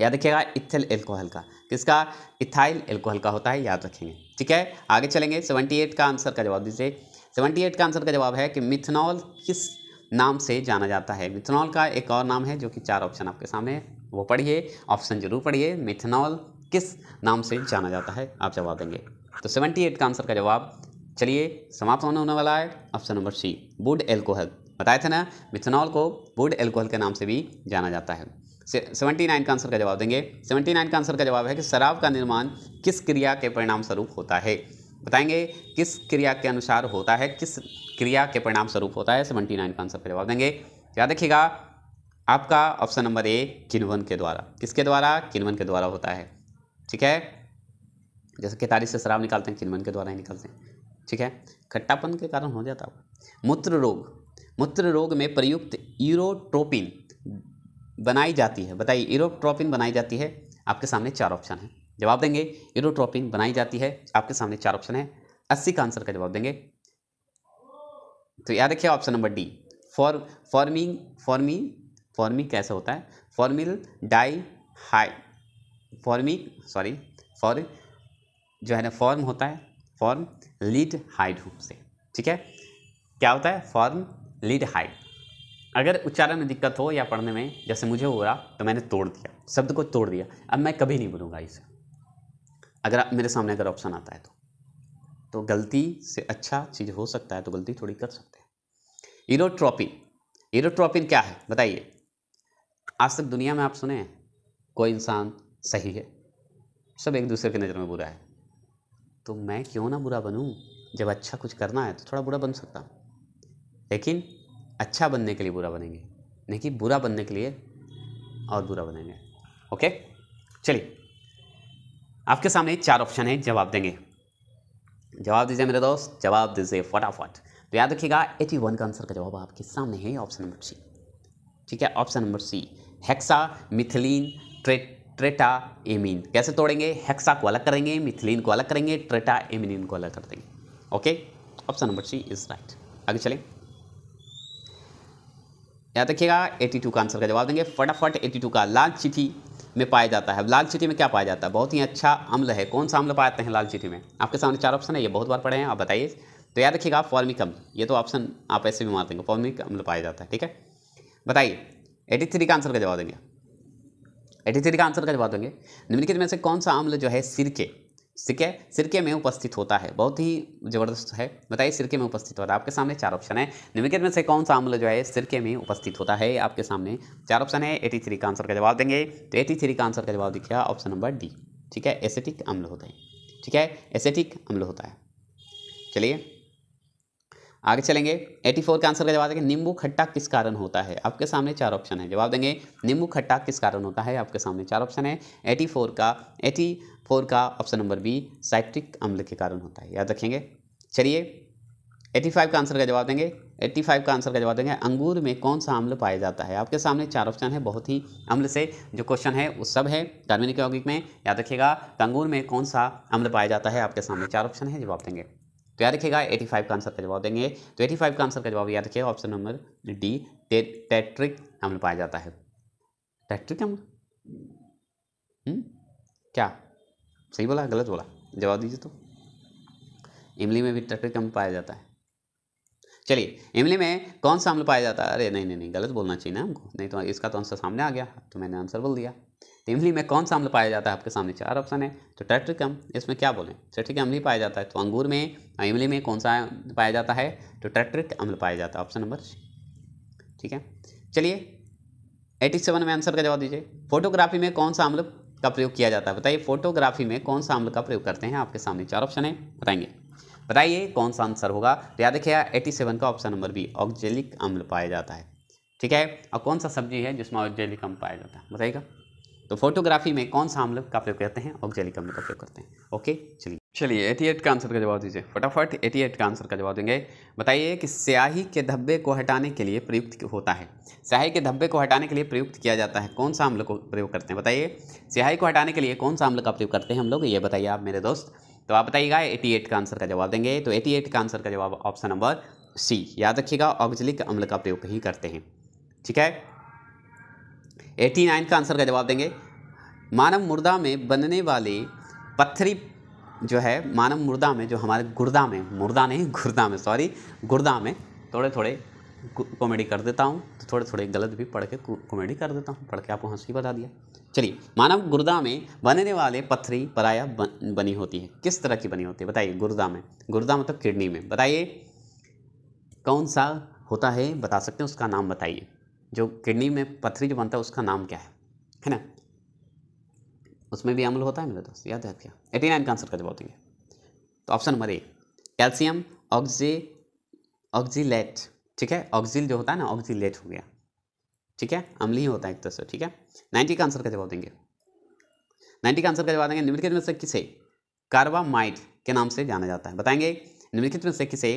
याद रखिएगा इथेल एल्कोहल का किसका इथाइल एल्कोहल का होता है याद रखेंगे ठीक है आगे चलेंगे सेवेंटी एट का आंसर का जवाब दीजिए सेवेंटी एट का आंसर का जवाब है कि मिथनॉल किस नाम से जाना जाता है मिथनॉल का एक और नाम है जो कि चार ऑप्शन आपके सामने है वो पढ़िए ऑप्शन जरूर पढ़िए मिथनॉल किस नाम से जाना जाता है आप जवाब देंगे तो सेवेंटी एट का आंसर का जवाब चलिए समाप्त होने होने वाला है option number C wood alcohol बताए थे ना मिथेनॉल को बुड एल्कोहल के नाम से भी जाना जाता है सेवेंटी नाइन का आंसर का जवाब देंगे सेवेंटी नाइन का आंसर का जवाब है कि शराब का निर्माण किस क्रिया के परिणाम स्वरूप होता है बताएंगे किस क्रिया के अनुसार होता है किस क्रिया के परिणाम स्वरूप होता है सेवेंटी नाइन का आंसर का जवाब देंगे याद रखिएगा आपका ऑप्शन नंबर ए किनवन के द्वारा किसके द्वारा किनवन के द्वारा होता है ठीक है जैसे केतारी से शराब निकालते हैं किनवन के द्वारा ही निकालते हैं ठीक है खट्टापन के कारण हो जाता है मूत्र रोग मूत्र रोग में प्रयुक्त यूरोट्रोपिन बनाई जाती है बताइए यूरोट्रोपिन बनाई जाती है आपके सामने चार ऑप्शन है जवाब देंगे यूरोट्रोपिन बनाई जाती है आपके सामने चार ऑप्शन है अस्सी का आंसर का जवाब देंगे तो याद रखिए option number D for forming formi formic कैसे होता है formaldehyde formic sorry for जो है ना फॉर्म होता है फॉर्म लीड हाइड रूप से ठीक है क्या होता है फॉर्म लीड हाइड अगर उच्चारण में दिक्कत हो या पढ़ने में जैसे मुझे हो रहा तो मैंने तोड़ दिया शब्द को तोड़ दिया अब मैं कभी नहीं बोलूँगा इसे अगर मेरे सामने अगर ऑप्शन आता है तो तो गलती से अच्छा चीज़ हो सकता है तो गलती थोड़ी कर सकते हैं इरोट्रॉपिन इरोट्रॉपिन क्या है बताइए आज तक दुनिया में आप सुने कोई इंसान सही है सब एक दूसरे की नज़र में बुरा है तो मैं क्यों ना बुरा बनूं जब अच्छा कुछ करना है तो थोड़ा बुरा बन सकता हूँ लेकिन अच्छा बनने के लिए बुरा बनेंगे नहीं कि बुरा बनने के लिए और बुरा बनेंगे ओके चलिए आपके सामने चार ऑप्शन है जवाब देंगे जवाब दीजिए मेरे दोस्त जवाब दीजिए फटाफट तो याद रखिएगा एटी वन का आंसर का जवाब आपके सामने है ऑप्शन नंबर सी ठीक है option number C hexa methylene ट्रेट ट्रेटा एमिन कैसे तोड़ेंगे हेक्सा को अलग करेंगे मिथिलीन को अलग करेंगे ट्रेटा एमिनिन को अलग कर देंगे okay option number C is right आगे चलें याद रखिएगा 82 का आंसर का जवाब देंगे फटाफट 82 का लाल चिठी में पाया जाता है लाल चिठी में क्या पाया जाता है बहुत ही अच्छा अम्ल है कौन सा अम्ल पाते हैं लाल चिठी में आपके सामने चार ऑप्शन है ये बहुत बार पढ़े हैं आप बताइए तो याद रखिएगा फॉर्मिक अम्ल ये तो ऑप्शन आप ऐसे भी मार देंगे फॉर्मिक अम्ल पाया जाता है ठीक है बताइए एटी थ्री का आंसर का जवाब देंगे एटी थ्री का आंसर का जवाब देंगे निम्नलिखित में से कौन सा आम्ल जो है सिरके सिरके सिरके में उपस्थित होता है बहुत ही जबरदस्त है बताइए सिरके में उपस्थित होता है आपके सामने चार ऑप्शन है निम्नलिखित में से कौन सा अम्ल जो है सिरके में उपस्थित होता है आपके सामने चार ऑप्शन है एटी थ्री का आंसर का जवाब देंगे तो एटी थ्री का आंसर का जवाब दिखा ऑप्शन नंबर डी ठीक है एसेटिक अम्ल होता है ठीक है एसेटिक अम्ल होता है चलिए आगे चलेंगे 84 का आंसर का जवाब देंगे नींबू खट्टा किस कारण होता है आपके सामने चार ऑप्शन है जवाब देंगे नींबू खट्टा किस कारण होता है आपके सामने चार ऑप्शन है 84 का 84 का ऑप्शन नंबर बी साइट्रिक अम्ल के कारण होता है याद रखेंगे चलिए 85 का आंसर का जवाब देंगे 85 का आंसर का जवाब देंगे अंगूर में कौन सा अम्ल पाया जाता है आपके सामने चार ऑप्शन है बहुत ही अम्ल से जो क्वेश्चन है वो सब है कार्मिक यौगिक में याद रखिएगा अंगूर में कौन सा अम्ल पाया जाता है आपके सामने चार ऑप्शन है जवाब देंगे तो याद रखिएगा 85 का आंसर का जवाब देंगे तो 85 का आंसर का जवाब याद रखिएगा ऑप्शन नंबर डी टे, टेट्रिक अम्ल पाया जाता है टेट्रिक अम्ल हम्म? क्या सही बोला गलत बोला जवाब दीजिए तो इमली में भी टेट्रिक अम्ल पाया जाता है चलिए इमली में कौन सा अम्ल पाया जाता है अरे नहीं नहीं नहीं गलत बोलना चाहिए ना हमको नहीं तो इसका तो आंसर सामने आ गया तो मैंने आंसर बोल दिया तो इमली में कौन सा अम्ल पाया जाता है आपके सामने चार ऑप्शन है तो टेट्रिकम इसमें क्या बोलें टेट्रिक अम्ल ही पाया जाता है तो अंगूर में इमली में कौन सा पाया जाता है तो टेट्रिक अम्ल पाया जाता है ऑप्शन नंबर ठीक है चलिए एटी सेवन में आंसर का जवाब दीजिए फोटोग्राफी में कौन सा अम्ल का प्रयोग किया जाता है बताइए फोटोग्राफी में कौन सा अम्ल का प्रयोग करते हैं आपके सामने चार ऑप्शन है बताएंगे बताइए कौन सा आंसर होगा तो याद रखिए एटी सेवन का ऑप्शन नंबर बी ऑक्जेलिक अम्ल पाया जाता है ठीक है और कौन सा सब्जी है जिसमें ऑक्जेलिक अम्ल पाया जाता है बताइएगा तो फोटोग्राफी में कौन सा अम्ल का प्रयोग करते हैं ऑक्जेलिक अम्ल का प्रयोग करते हैं ओके चलिए चलिए 88 का आंसर का जवाब दीजिए फटाफट 88 का आंसर का जवाब देंगे बताइए कि स्याही के धब्बे को हटाने के लिए प्रयुक्त होता है स्याही के धब्बे को हटाने के लिए प्रयुक्त किया जाता है कौन सा अम्ल को प्रयोग करते हैं बताइए स्याही को हटाने के लिए कौन सा अम्ल का प्रयोग करते हैं हम लोग ये बताइए आप मेरे दोस्त तो आप बताइएगा एट का आंसर का जवाब देंगे तो एट का आंसर का जवाब ऑप्शन नंबर सी याद रखिएगा ऑक्जिलिक अम्ल का प्रयोग ही करते हैं ठीक है एटी नाइन का आंसर का जवाब देंगे मानव मुर्दा में बनने वाली पत्थरी जो है मानव मुर्दा में जो हमारे गुर्दा में मुर्दा नहीं गुर्दा में सॉरी गुर्दा में थोड़े थोड़े कॉमेडी कर देता हूँ तो थोड़े थोड़े गलत भी पढ़ के कॉमेडी कर देता हूँ पढ़ के आपको हंसी बता दिया चलिए मानव गुर्दा में बनने वाले पत्थरी पराया बन, बनी होती है किस तरह की बनी होती है बताइए गुर्दा में गुर्दा मतलब किडनी में बताइए कौन सा होता है बता सकते हैं उसका नाम बताइए जो किडनी में पथरी जो बनता है उसका नाम क्या है है ना उसमें भी अम्ल होता है मेरे दोस्त याद है क्या एटी नाइन का आंसर का जवाब देंगे तो option number A calcium oxy oxalate ठीक है ऑक्जिल जो होता है ना ऑक्जीलेट हो गया ठीक है अम्ल ही होता है एक तरह से ठीक है नाइन्टी का आंसर का जवाब देंगे नाइन्टी का आंसर का जवाब देंगे निम्नलिखित में से किसे कार्बामाइड के नाम से जाना जाता है बताएंगे निम्नलिखित में से किसे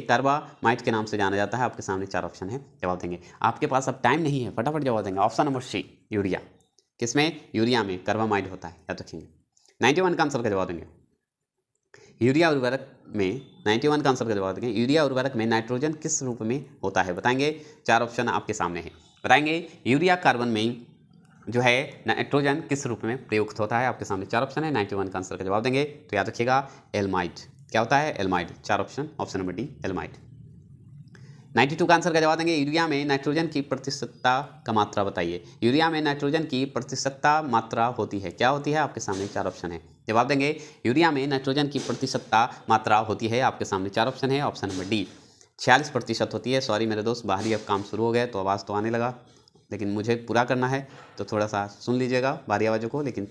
माइट के नाम से जाना जाता है आपके सामने चार ऑप्शन है जवाब देंगे आपके पास अब टाइम नहीं है फटाफट जवाब देंगे ऑप्शन नंबर सी यूरिया किसमें यूरिया में कार्बामाइड होता है याद रखेंगे नाइन्टी वन का आंसर का जवाब देंगे यूरिया उर्वरक में 91 का आंसर का जवाब देंगे यूरिया उर्वरक में नाइट्रोजन किस रूप में होता है बताएंगे चार ऑप्शन आपके सामने हैं बताएंगे यूरिया कार्बन में जो है नाइट्रोजन किस रूप में प्रयुक्त होता है आपके सामने चार ऑप्शन है 91 का आंसर का जवाब देंगे तो याद रखिएगा एलमाइट क्या होता है एलमाइड चार ऑप्शन ऑप्शन नंबर डी एलमाइड 92 का आंसर का जवाब देंगे यूरिया में नाइट्रोजन की प्रतिशतता का मात्रा बताइए यूरिया में नाइट्रोजन की प्रतिशतता मात्रा होती है क्या होती है आपके सामने चार ऑप्शन है जवाब देंगे यूरिया में नाइट्रोजन की प्रतिशतता मात्रा होती है आपके सामने चार ऑप्शन है ऑप्शन नंबर डी छियालीस प्रतिशत होती है सॉरी मेरे दोस्त बाहरी अब काम शुरू हो गया तो आवाज़ तो आने लगा लेकिन मुझे पूरा करना है तो थोड़ा सा सुन लीजिएगा बाहरी आवाज़ों को लेकिन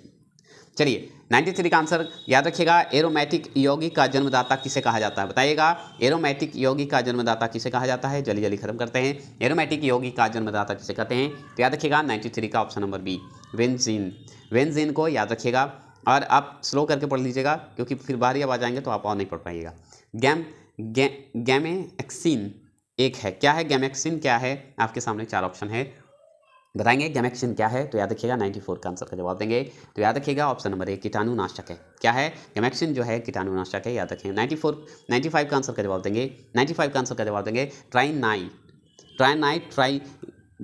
चलिए नाइन्टी थ्री का आंसर याद रखिएगा एरोमैटिक यौगिक का जन्मदाता किसे कहा जाता है बताइएगा एरोमैटिक यौगिक का जन्मदाता किसे कहा जाता है जल्दी जल्दी खत्म करते हैं एरोमैटिक यौगिक का जन्मदाता किसे कहते हैं तो याद रखिएगा नाइन्टी थ्री का option number B benzene benzene को याद रखिएगा और आप स्लो करके पढ़ लीजिएगा क्योंकि फिर बाहरी आवाज आएंगे तो आप और नहीं पढ़ पाइएगा गैम गैमेक्सिन एक है क्या है गैमेक्सिन क्या है आपके सामने चार ऑप्शन है बताएंगे एग्जाम एक्शन क्या है तो याद रखिएगा 94 का आंसर का जवाब देंगे तो याद रखिएगा ऑप्शन नंबर एक कीटाणुनाशक है क्या है गैमेक्सिन जो है कीटाणुनाशक है याद फोर 94 95 का आंसर का जवाब देंगे 95 का आंसर का जवाब देंगे ट्राइन ट्राइनाइट ट्राई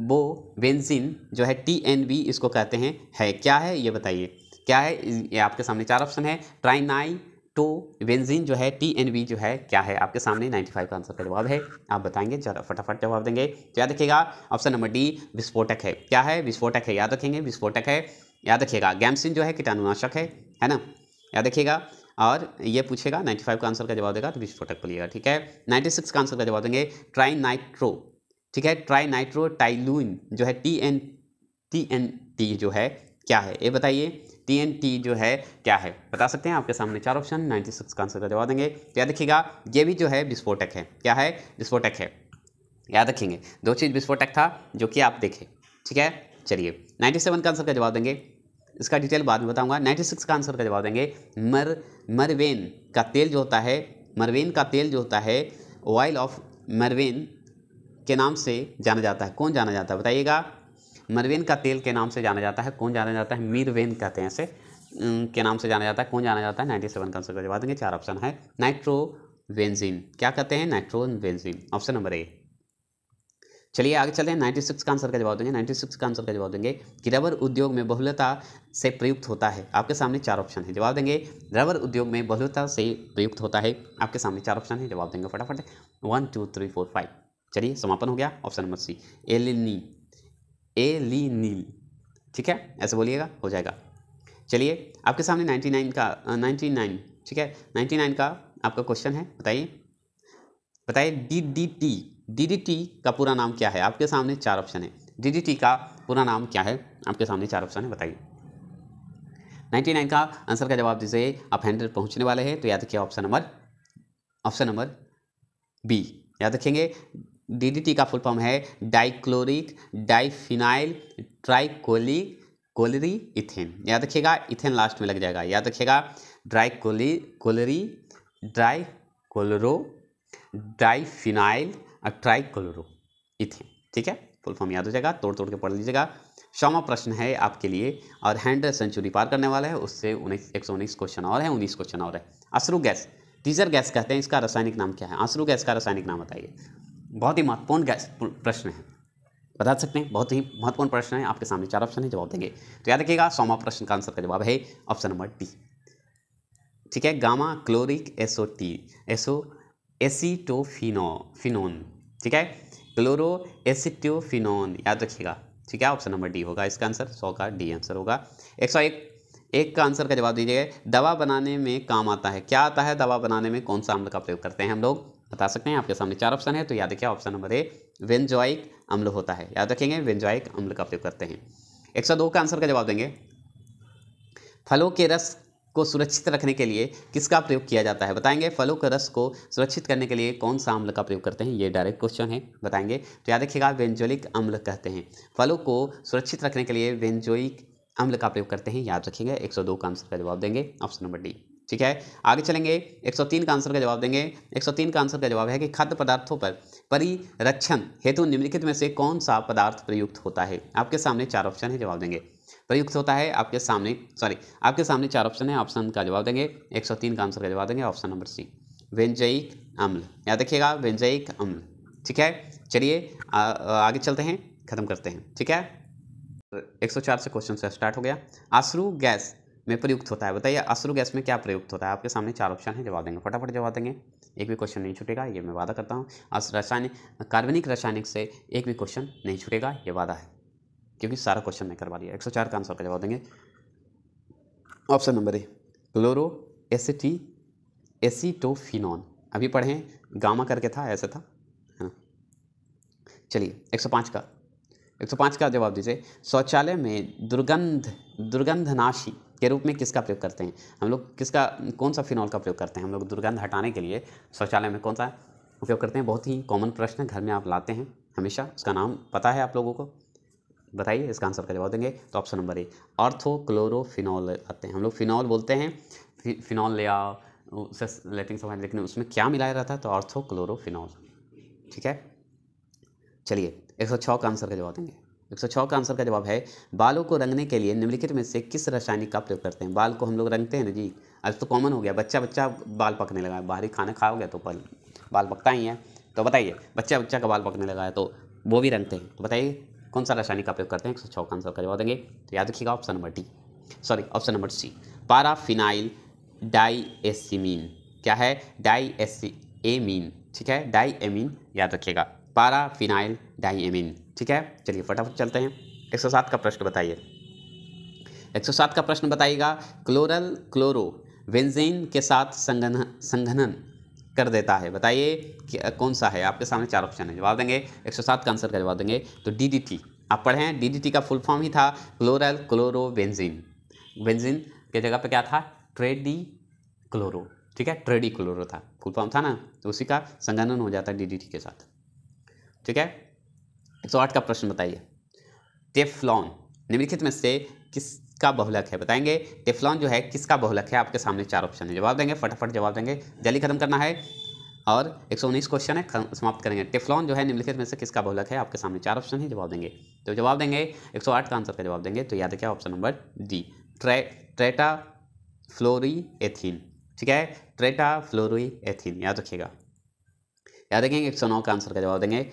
वो बेंजिन जो है टी एन बी इसको कहते हैं है क्या है ये बताइए क्या है ये आपके सामने चार ऑप्शन है ट्राइनाई तो बेंजीन जो है टी एन बी जो है क्या है आपके सामने 95 का आंसर का जवाब है आप बताएंगे ज़रा फटाफट जवाब देंगे तो याद रखिएगा ऑप्शन नंबर डी विस्फोटक है क्या है विस्फोटक है याद रखेंगे विस्फोटक है याद रखिएगा गैमसिन जो है कीटाणुनाशक है है ना याद रखिएगा और ये पूछेगा नाइन्टी का आंसर का जवाब देगा तो विस्फोटक बोलिएगा ठीक है नाइन्टी का आंसर का जवाब देंगे ट्राई नाइट्रो ठीक है ट्राई नाइट्रो टाइलून जो है T N T N T जो है क्या है ये बताइए टी जो है क्या है बता सकते हैं आपके सामने चार ऑप्शन नाइन्टी सिक्स का आंसर का जवाब देंगे याद रखिएगा ये भी जो है विस्फोटक है क्या है विस्फोटक है याद रखेंगे दो चीज़ विस्फोटक था जो कि आप देखें ठीक है चलिए नाइन्टी सेवन का आंसर का जवाब देंगे इसका डिटेल बाद में बताऊंगा नाइन्टी सिक्स का आंसर का जवाब देंगे मर मरवेन का तेल जो होता है मरवेन का तेल जो होता है ऑयल ऑफ मरवेन के नाम से जाना जाता है कौन जाना जाता है बताइएगा मरवेन का तेल के नाम से जाना जाता है कौन जाना जाता है मीरवेन कहते हैं इसे के नाम से जाना जाता है कौन जाना जाता है नाइन्टी सेवन का जवाब देंगे चार ऑप्शन है नाइट्रोवेंजिन क्या कहते हैं नाइट्रोवेंजिन ऑप्शन नंबर ए चलिए आगे चलें नाइन्टी सिक्स का आंसर का जवाब देंगे नाइन्टी सिक्स का आंसर का जवाब देंगे कि रबर उद्योग में बहुलता से प्रयुक्त होता है आपके सामने चार ऑप्शन है जवाब देंगे रबर उद्योग में बहुलता से प्रयुक्त होता है आपके सामने चार ऑप्शन है जवाब देंगे फटाफट one two three four five चलिए समापन हो गया ऑप्शन नंबर सी एलिनी नील ठीक है ऐसे बोलिएगा हो जाएगा चलिए आपके सामने 99 का आ, 99 ठीक है 99 का आपका क्वेश्चन है बताइए बताइए D D T D D T का पूरा नाम क्या है आपके सामने चार ऑप्शन है डी डी टी का पूरा नाम क्या है आपके सामने चार ऑप्शन है बताइए 99 का आंसर का जवाब दीजिए आप हंड्रेड पहुंचने वाले हैं तो याद रखिए option number option number B याद रखेंगे डीडीटी का फुल फॉर्म है dichloric diphenyl trichloric chloro ethane याद रखिएगा इथेन लास्ट में लग जाएगा याद रखिएगा trichloro chloro tri chloro diphenyl और ट्राइकोलोरो इथेन ठीक है फुल फॉर्म याद हो जाएगा तोड़ तोड़ के पढ़ लीजिएगा सौवा प्रश्न है आपके लिए और हैंड सेंचुरी पार करने वाला है उससे उन्नीस एक सौ उन्नीस क्वेश्चन और है उन्नीस क्वेश्चन और है अश्रु गैस टीजर गैस कहते हैं इसका रासायनिक नाम क्या है आंसरू गैस का रासायनिक नाम बताइए बहुत ही महत्वपूर्ण गैस प्रश्न है बता सकते हैं बहुत ही महत्वपूर्ण प्रश्न है आपके सामने चार ऑप्शन है जवाब देंगे तो याद रखिएगा सौमा प्रश्न का आंसर का जवाब है ऑप्शन नंबर डी ठीक है gamma chloric aceto aceto acetopheno phenone ठीक है क्लोरो एसिटोफिनोन याद रखिएगा ठीक है ऑप्शन नंबर डी होगा इसका आंसर सौ का डी आंसर होगा एक सौ एक एक का आंसर का जवाब दीजिएगा दवा बनाने में काम आता है क्या आता है दवा बनाने में कौन सा अम्ल का प्रयोग करते हैं हम लोग बता सकते हैं आपके सामने चार ऑप्शन है तो याद रखिए ऑप्शन नंबर ए वेंजॉइक अम्ल होता है याद रखेंगे वेंजॉइक अम्ल का प्रयोग करते हैं एक सौ दो का आंसर का जवाब देंगे फलों के रस को सुरक्षित रखने के लिए किसका प्रयोग किया जाता है बताएंगे फलों के रस को सुरक्षित करने के लिए कौन सा अम्ल का प्रयोग करते हैं ये डायरेक्ट क्वेश्चन है बताएंगे तो याद रखिएगा वेंजोलिक अम्ल कहते हैं फलों को सुरक्षित रखने के लिए वेंजोइक अम्ल का प्रयोग करते हैं याद रखेंगे दो का आंसर का जवाब देंगे ऑप्शन नंबर डी ठीक है आगे चलेंगे 103 का आंसर का जवाब देंगे 103 का आंसर का जवाब है कि खाद्य पदार्थों पर परिरक्षण हेतु निम्नलिखित में से कौन सा पदार्थ प्रयुक्त होता है आपके सामने चार ऑप्शन है जवाब देंगे प्रयुक्त होता है आपके सामने सॉरी आपके सामने चार ऑप्शन है ऑप्शन का जवाब देंगे तीन का आंसर का जवाब देंगे ऑप्शन नंबर सी व्यंजयिक अम्ल याद रखिएगा व्यंजयिक अम्ल ठीक है चलिए आगे चलते हैं ख़त्म करते हैं ठीक है 104 से क्वेश्चन से स्टार्ट हो गया आश्रू गैस में प्रयुक्त होता है बताइए अश्रु गैस में क्या प्रयुक्त होता है आपके सामने चार ऑप्शन है जवाब देंगे फटाफट जवाब देंगे एक भी क्वेश्चन नहीं छूटेगा ये मैं वादा करता हूँ रासायनिक कार्बनिक रासायनिक से एक भी क्वेश्चन नहीं छूटेगा ये वादा है क्योंकि सारा क्वेश्चन मैं करवा लिया एक का आंसर का जवाब देंगे option number A chloro aceti acetophenone अभी पढ़ें गामा करके था ऐसा था है हाँ। ना चलिए 105 का 105 का जवाब दीजिए शौचालय में दुर्गंध दुर्गंधनाशी के रूप में किसका प्रयोग करते हैं हम लोग किसका कौन सा फिनॉल का प्रयोग करते हैं हम लोग दुर्गंध हटाने के लिए शौचालय में कौन सा उपयोग करते हैं बहुत ही कॉमन प्रश्न है घर में आप लाते हैं हमेशा उसका नाम पता है आप लोगों को बताइए इसका आंसर का जवाब देंगे तो option number A ortho chlorophenol आते हैं हम लोग फिनॉल बोलते हैं फि, फिनॉल ले आओ उससे लेटिंग समझ लेकिन उसमें क्या मिलाया जाता है तो ऑर्थो क्लोरोफिनॉल ठीक है चलिए एक सौ छः का आंसर का जवाब देंगे छः का आंसर का जवाब है बालों को रंगने के लिए निम्नलिखित में से किस रासायनिक का प्रयोग करते हैं बाल को हम लोग रंगते हैं ना जी अब तो कॉमन हो गया बच्चा बच्चा बाल पकने लगा है बाहरी खाना खाओगे तो बाल बाल पकता ही है तो बताइए बच्चा बच्चा का बाल पकने लगा है तो वो भी रंगते हैं तो बताइए कौन सा रासायनिक का प्रयोग करते हैं एक सौ छः का आंसर का जवाब देंगे तो याद रखिएगा option number D sorry option number C paraphenyl diacimine क्या है डाइएसी एमीन ठीक है डाई एमीन याद रखिएगा पाराफिनाइल डाई एमीन ठीक है चलिए फटाफट चलते हैं एक सौ सात का प्रश्न बताइए एक सौ सात का प्रश्न बताइएगा क्लोरल क्लोरो वेंजीन के साथ संगन संघनन कर देता है बताइए कौन सा है आपके सामने चार ऑप्शन है जवाब देंगे एक सौ सात का आंसर का जवाब देंगे तो डी आप पढ़ें डीडीटी का फुल फॉर्म ही था क्लोरल क्लोरो वेंजीन वेंजीन के जगह पे क्या था ट्रेडी क्लोरो ठीक है ट्रेडी क्लोरो था फुल फॉर्म था ना तो उसी का संगनन हो जाता है डी के साथ ठीक है सौ आठ का प्रश्न बताइए टेफ्लॉन निम्नलिखित में से किसका बहुलक है बताएंगे टेफ्लॉन जो है किसका बहुलक है आपके सामने चार ऑप्शन है जवाब देंगे फटाफट जवाब देंगे जल्दी खत्म करना है और उन्नीस क्वेश्चन है समाप्त करेंगे टेफ्लॉन जो है निम्नलिखित में से किसका बहुलक है आपके सामने चार ऑप्शन है जवाब देंगे तो जवाब देंगे आठ का आंसर का जवाब देंगे तो याद रखिए ऑप्शन नंबर डी ट्रे ट्रेटा फ्लोरी एथीन ठीक है ट्रेटा फ्लोरी एथीन याद रखिएगा याद रखेंगे एक सौ नौ का आंसर का जवाब देंगे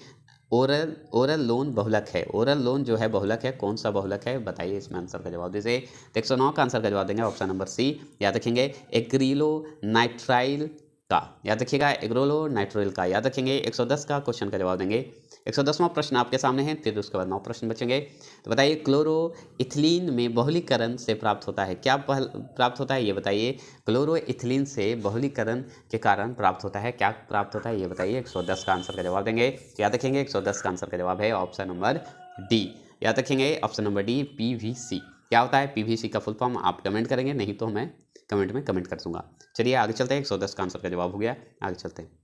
ओरल ओरल लोन बहुलक है ओरल लोन जो है बहुलक है कौन सा बहुलक है बताइए इसमें आंसर का जवाब दीजिए एक सौ नौ का आंसर का जवाब देंगे ऑप्शन नंबर सी याद रखेंगे एग्रीलो नाइट्राइल का याद रखिएगा एग्रोलो नाइट्रोइल का याद रखेंगे एक सौ दस का क्वेश्चन का जवाब देंगे एक सौ दसवां प्रश्न आपके सामने है फिर उसके बाद नौ प्रश्न बचेंगे तो बताइए क्लोरो इथिलीन में बहुलीकरण से प्राप्त होता है क्या प्राप्त होता है ये बताइए क्लोरो इथिलीन से बहुलीकरण के कारण प्राप्त होता है क्या प्राप्त होता है ये बताइए एक सौ दस का आंसर का जवाब देंगे याद रखेंगे एक सौ दस का आंसर का जवाब है ऑप्शन नंबर डी याद रखेंगे option number D P V C क्या होता है सी का फुल फॉर्म आप कमेंट करेंगे नहीं तो मैं कमेंट में कमेंट कर दूंगा चलिए आगे चलते हैं एक सौ दस का आंसर का जवाब हो गया आगे चलते हैं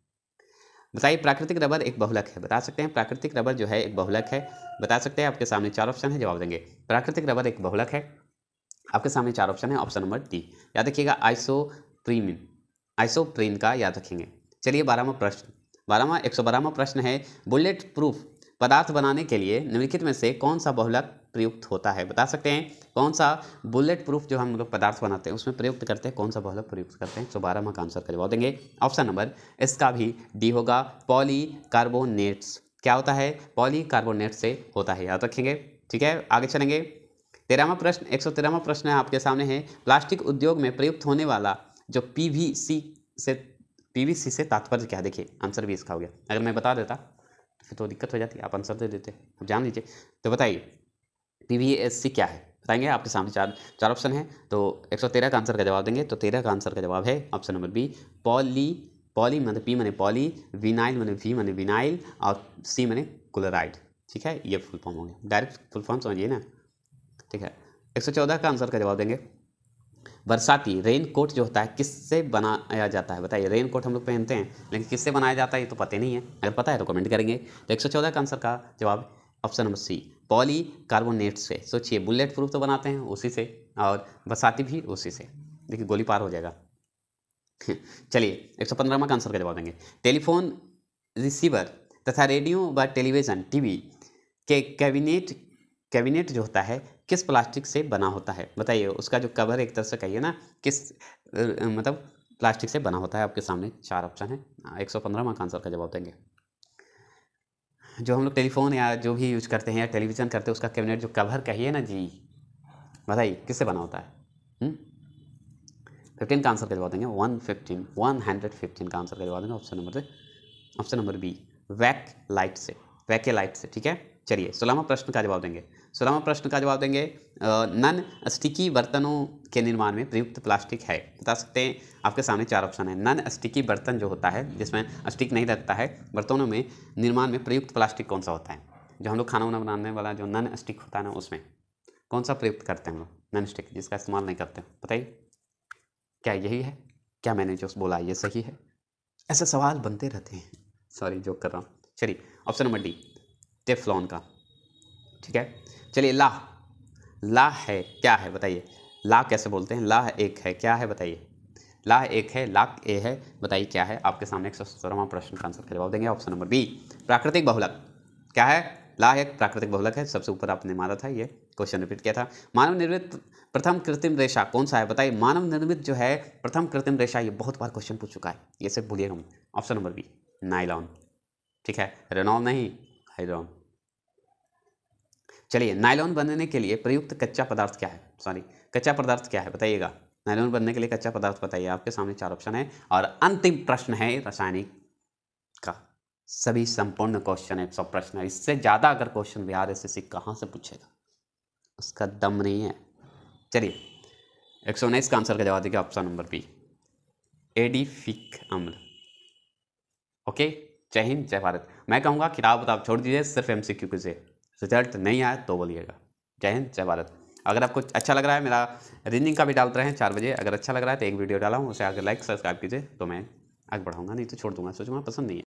बताइए प्राकृतिक रबर एक बहुलक है बता सकते हैं प्राकृतिक रबर जो है एक बहुलक है बता सकते हैं आपके सामने चार ऑप्शन है जवाब देंगे प्राकृतिक रबर एक बहुलक है आपके सामने चार ऑप्शन है ऑप्शन नंबर डी याद रखिएगा आइसो आइसो प्रीम का याद रखेंगे चलिए बारहवा प्रश्न बारहवा एक सौ बारहवा प्रश्न है बुलेट प्रूफ पदार्थ बनाने के लिए निम्नलिखित में से कौन सा बहुलक प्रयुक्त होता है बता सकते हैं कौन सा बुलेट प्रूफ जो हम लोग पदार्थ बनाते हैं उसमें प्रयुक्त करते हैं कौन सा बहुलक प्रयुक्त करते हैं सो बारह का आंसर करवा देंगे ऑप्शन नंबर इसका भी डी होगा पॉली कार्बोनेट्स क्या होता है पॉली कार्बोनेट से होता है याद रखेंगे ठीक है आगे चलेंगे तेरहवा प्रश्न एक सौ तेरहवा प्रश्न है आपके सामने है प्लास्टिक उद्योग में प्रयुक्त होने वाला जो पी से पी से तात्पर्य क्या देखिए आंसर भी इसका हो गया अगर मैं बता देता फिर तो दिक्कत हो जाती है आप आंसर दे देते हैं जान लीजिए तो बताइए पी क्या है बताएंगे आपके सामने चार चार ऑप्शन हैं तो 113 का आंसर का जवाब देंगे तो 13 का आंसर का जवाब है option number B poly poly मैंने पी मैंने पॉली विनाइल मैंने वी मैंने विनाइल और सी मैंने क्लोराइड ठीक है ये फुल फॉर्म होंगे डायरेक्ट फुल फॉर्म समझिए ना ठीक है 114 का आंसर का जवाब देंगे बरसाती रेन कोट जो होता है किससे बनाया जाता है बताइए रेन कोट हम लोग पहनते हैं लेकिन किससे बनाया जाता है ये तो पता नहीं है अगर पता है तो कमेंट करेंगे तो एक का आंसर का जवाब option number C polycarbonate से सोचिए बुलेट प्रूफ तो बनाते हैं उसी से और बरसाती भी उसी से देखिए गोली पार हो जाएगा चलिए एक सौ पंद्रह का आंसर का जवाब देंगे टेलीफोन रिसीवर तथा रेडियो व टेलीविज़न टीवी के कैबिनेट कैबिनेट जो होता है किस प्लास्टिक से बना होता है बताइए उसका जो कवर एक तरह से कहिए ना किस मतलब प्लास्टिक से बना होता है आपके सामने चार ऑप्शन है एक सौ पंद्रह आंसर का जवाब देंगे जो हम लोग टेलीफोन या जो भी यूज करते हैं या टेलीविज़न करते हैं उसका कैबिनेट जो कवर कहिए ना जी बताइए किससे बना होता है फिफ्टीन का आंसर का जवाब देंगे one fifteen one hundred fifteen का आंसर का जवाब देंगे option number option number B bakelite से वैके लाइट से ठीक है चलिए सोलहवा प्रश्न का जवाब देंगे सोलहवा प्रश्न का जवाब देंगे नन स्टिकी बर्तनों के निर्माण में प्रयुक्त प्लास्टिक है बता सकते हैं आपके सामने चार ऑप्शन है नन स्टिकी बर्तन जो होता है जिसमें स्टिक नहीं लगता है बर्तनों में निर्माण में प्रयुक्त प्लास्टिक कौन सा होता है जो हम लोग खाना वाना बनाने वाला जो नन स्टिक होता है ना उसमें कौन सा प्रयुक्त करते हैं हम लोग नन स्टिक जिसका इस्तेमाल नहीं करते बताइए क्या यही है क्या मैंने जो बोला ये सही है ऐसे सवाल बनते रहते हैं सॉरी जो कर रहा हूँ चलिए ऑप्शन नंबर डी टेफलॉन का ठीक है चलिए ला ला है क्या है बताइए ला कैसे बोलते हैं लाह एक है क्या है बताइए ला एक है लाख ए है बताइए क्या है आपके सामने एक सौ सत्रहवां प्रश्न का आंसर का जवाब देंगे ऑप्शन नंबर बी प्राकृतिक बहुलक क्या है ला एक प्राकृतिक बहुलक है सबसे ऊपर आपने मारा था ये क्वेश्चन रिपीट किया था मानव निर्मित प्रथम कृत्रिम रेशा कौन सा है बताइए मानव निर्मित जो है प्रथम कृत्रिम रेशा ये बहुत बार क्वेश्चन पूछ चुका है ये सिर्फ भूलिएगा ऑप्शन नंबर बी नाइलॉन ठीक है रेनॉल नहीं हाइड्रॉन चलिए नायलॉन बनने के लिए प्रयुक्त कच्चा पदार्थ क्या है सॉरी कच्चा पदार्थ क्या है बताइएगा नायलॉन बनने के लिए कच्चा पदार्थ बताइए आपके सामने चार ऑप्शन है और अंतिम प्रश्न है रासायनिक का सभी संपूर्ण क्वेश्चन एक सौ प्रश्न है इससे ज़्यादा अगर क्वेश्चन बिहार एस एस कहाँ से पूछेगा उसका दम नहीं है चलिए एक सौ उन्नीस का आंसर का जवाब देगा ऑप्शन नंबर बी एडीफिक अम्ल ओके जय हिंद जय भारत मैं कहूँगा किताब उताब छोड़ दीजिए सिर्फ एम सी क्यू के से रिजल्ट नहीं आया तो बोलिएगा जय हिंद जय भारत अगर आपको अच्छा लग रहा है मेरा रीजनिंग का भी डालते रहें चार बजे अगर अच्छा लग रहा है तो एक वीडियो डाला हूँ उसे आगे लाइक सब्सक्राइब कीजिए तो मैं आगे बढ़ाऊँगा नहीं तो छोड़ दूंगा सोचूंगा पसंद नहीं है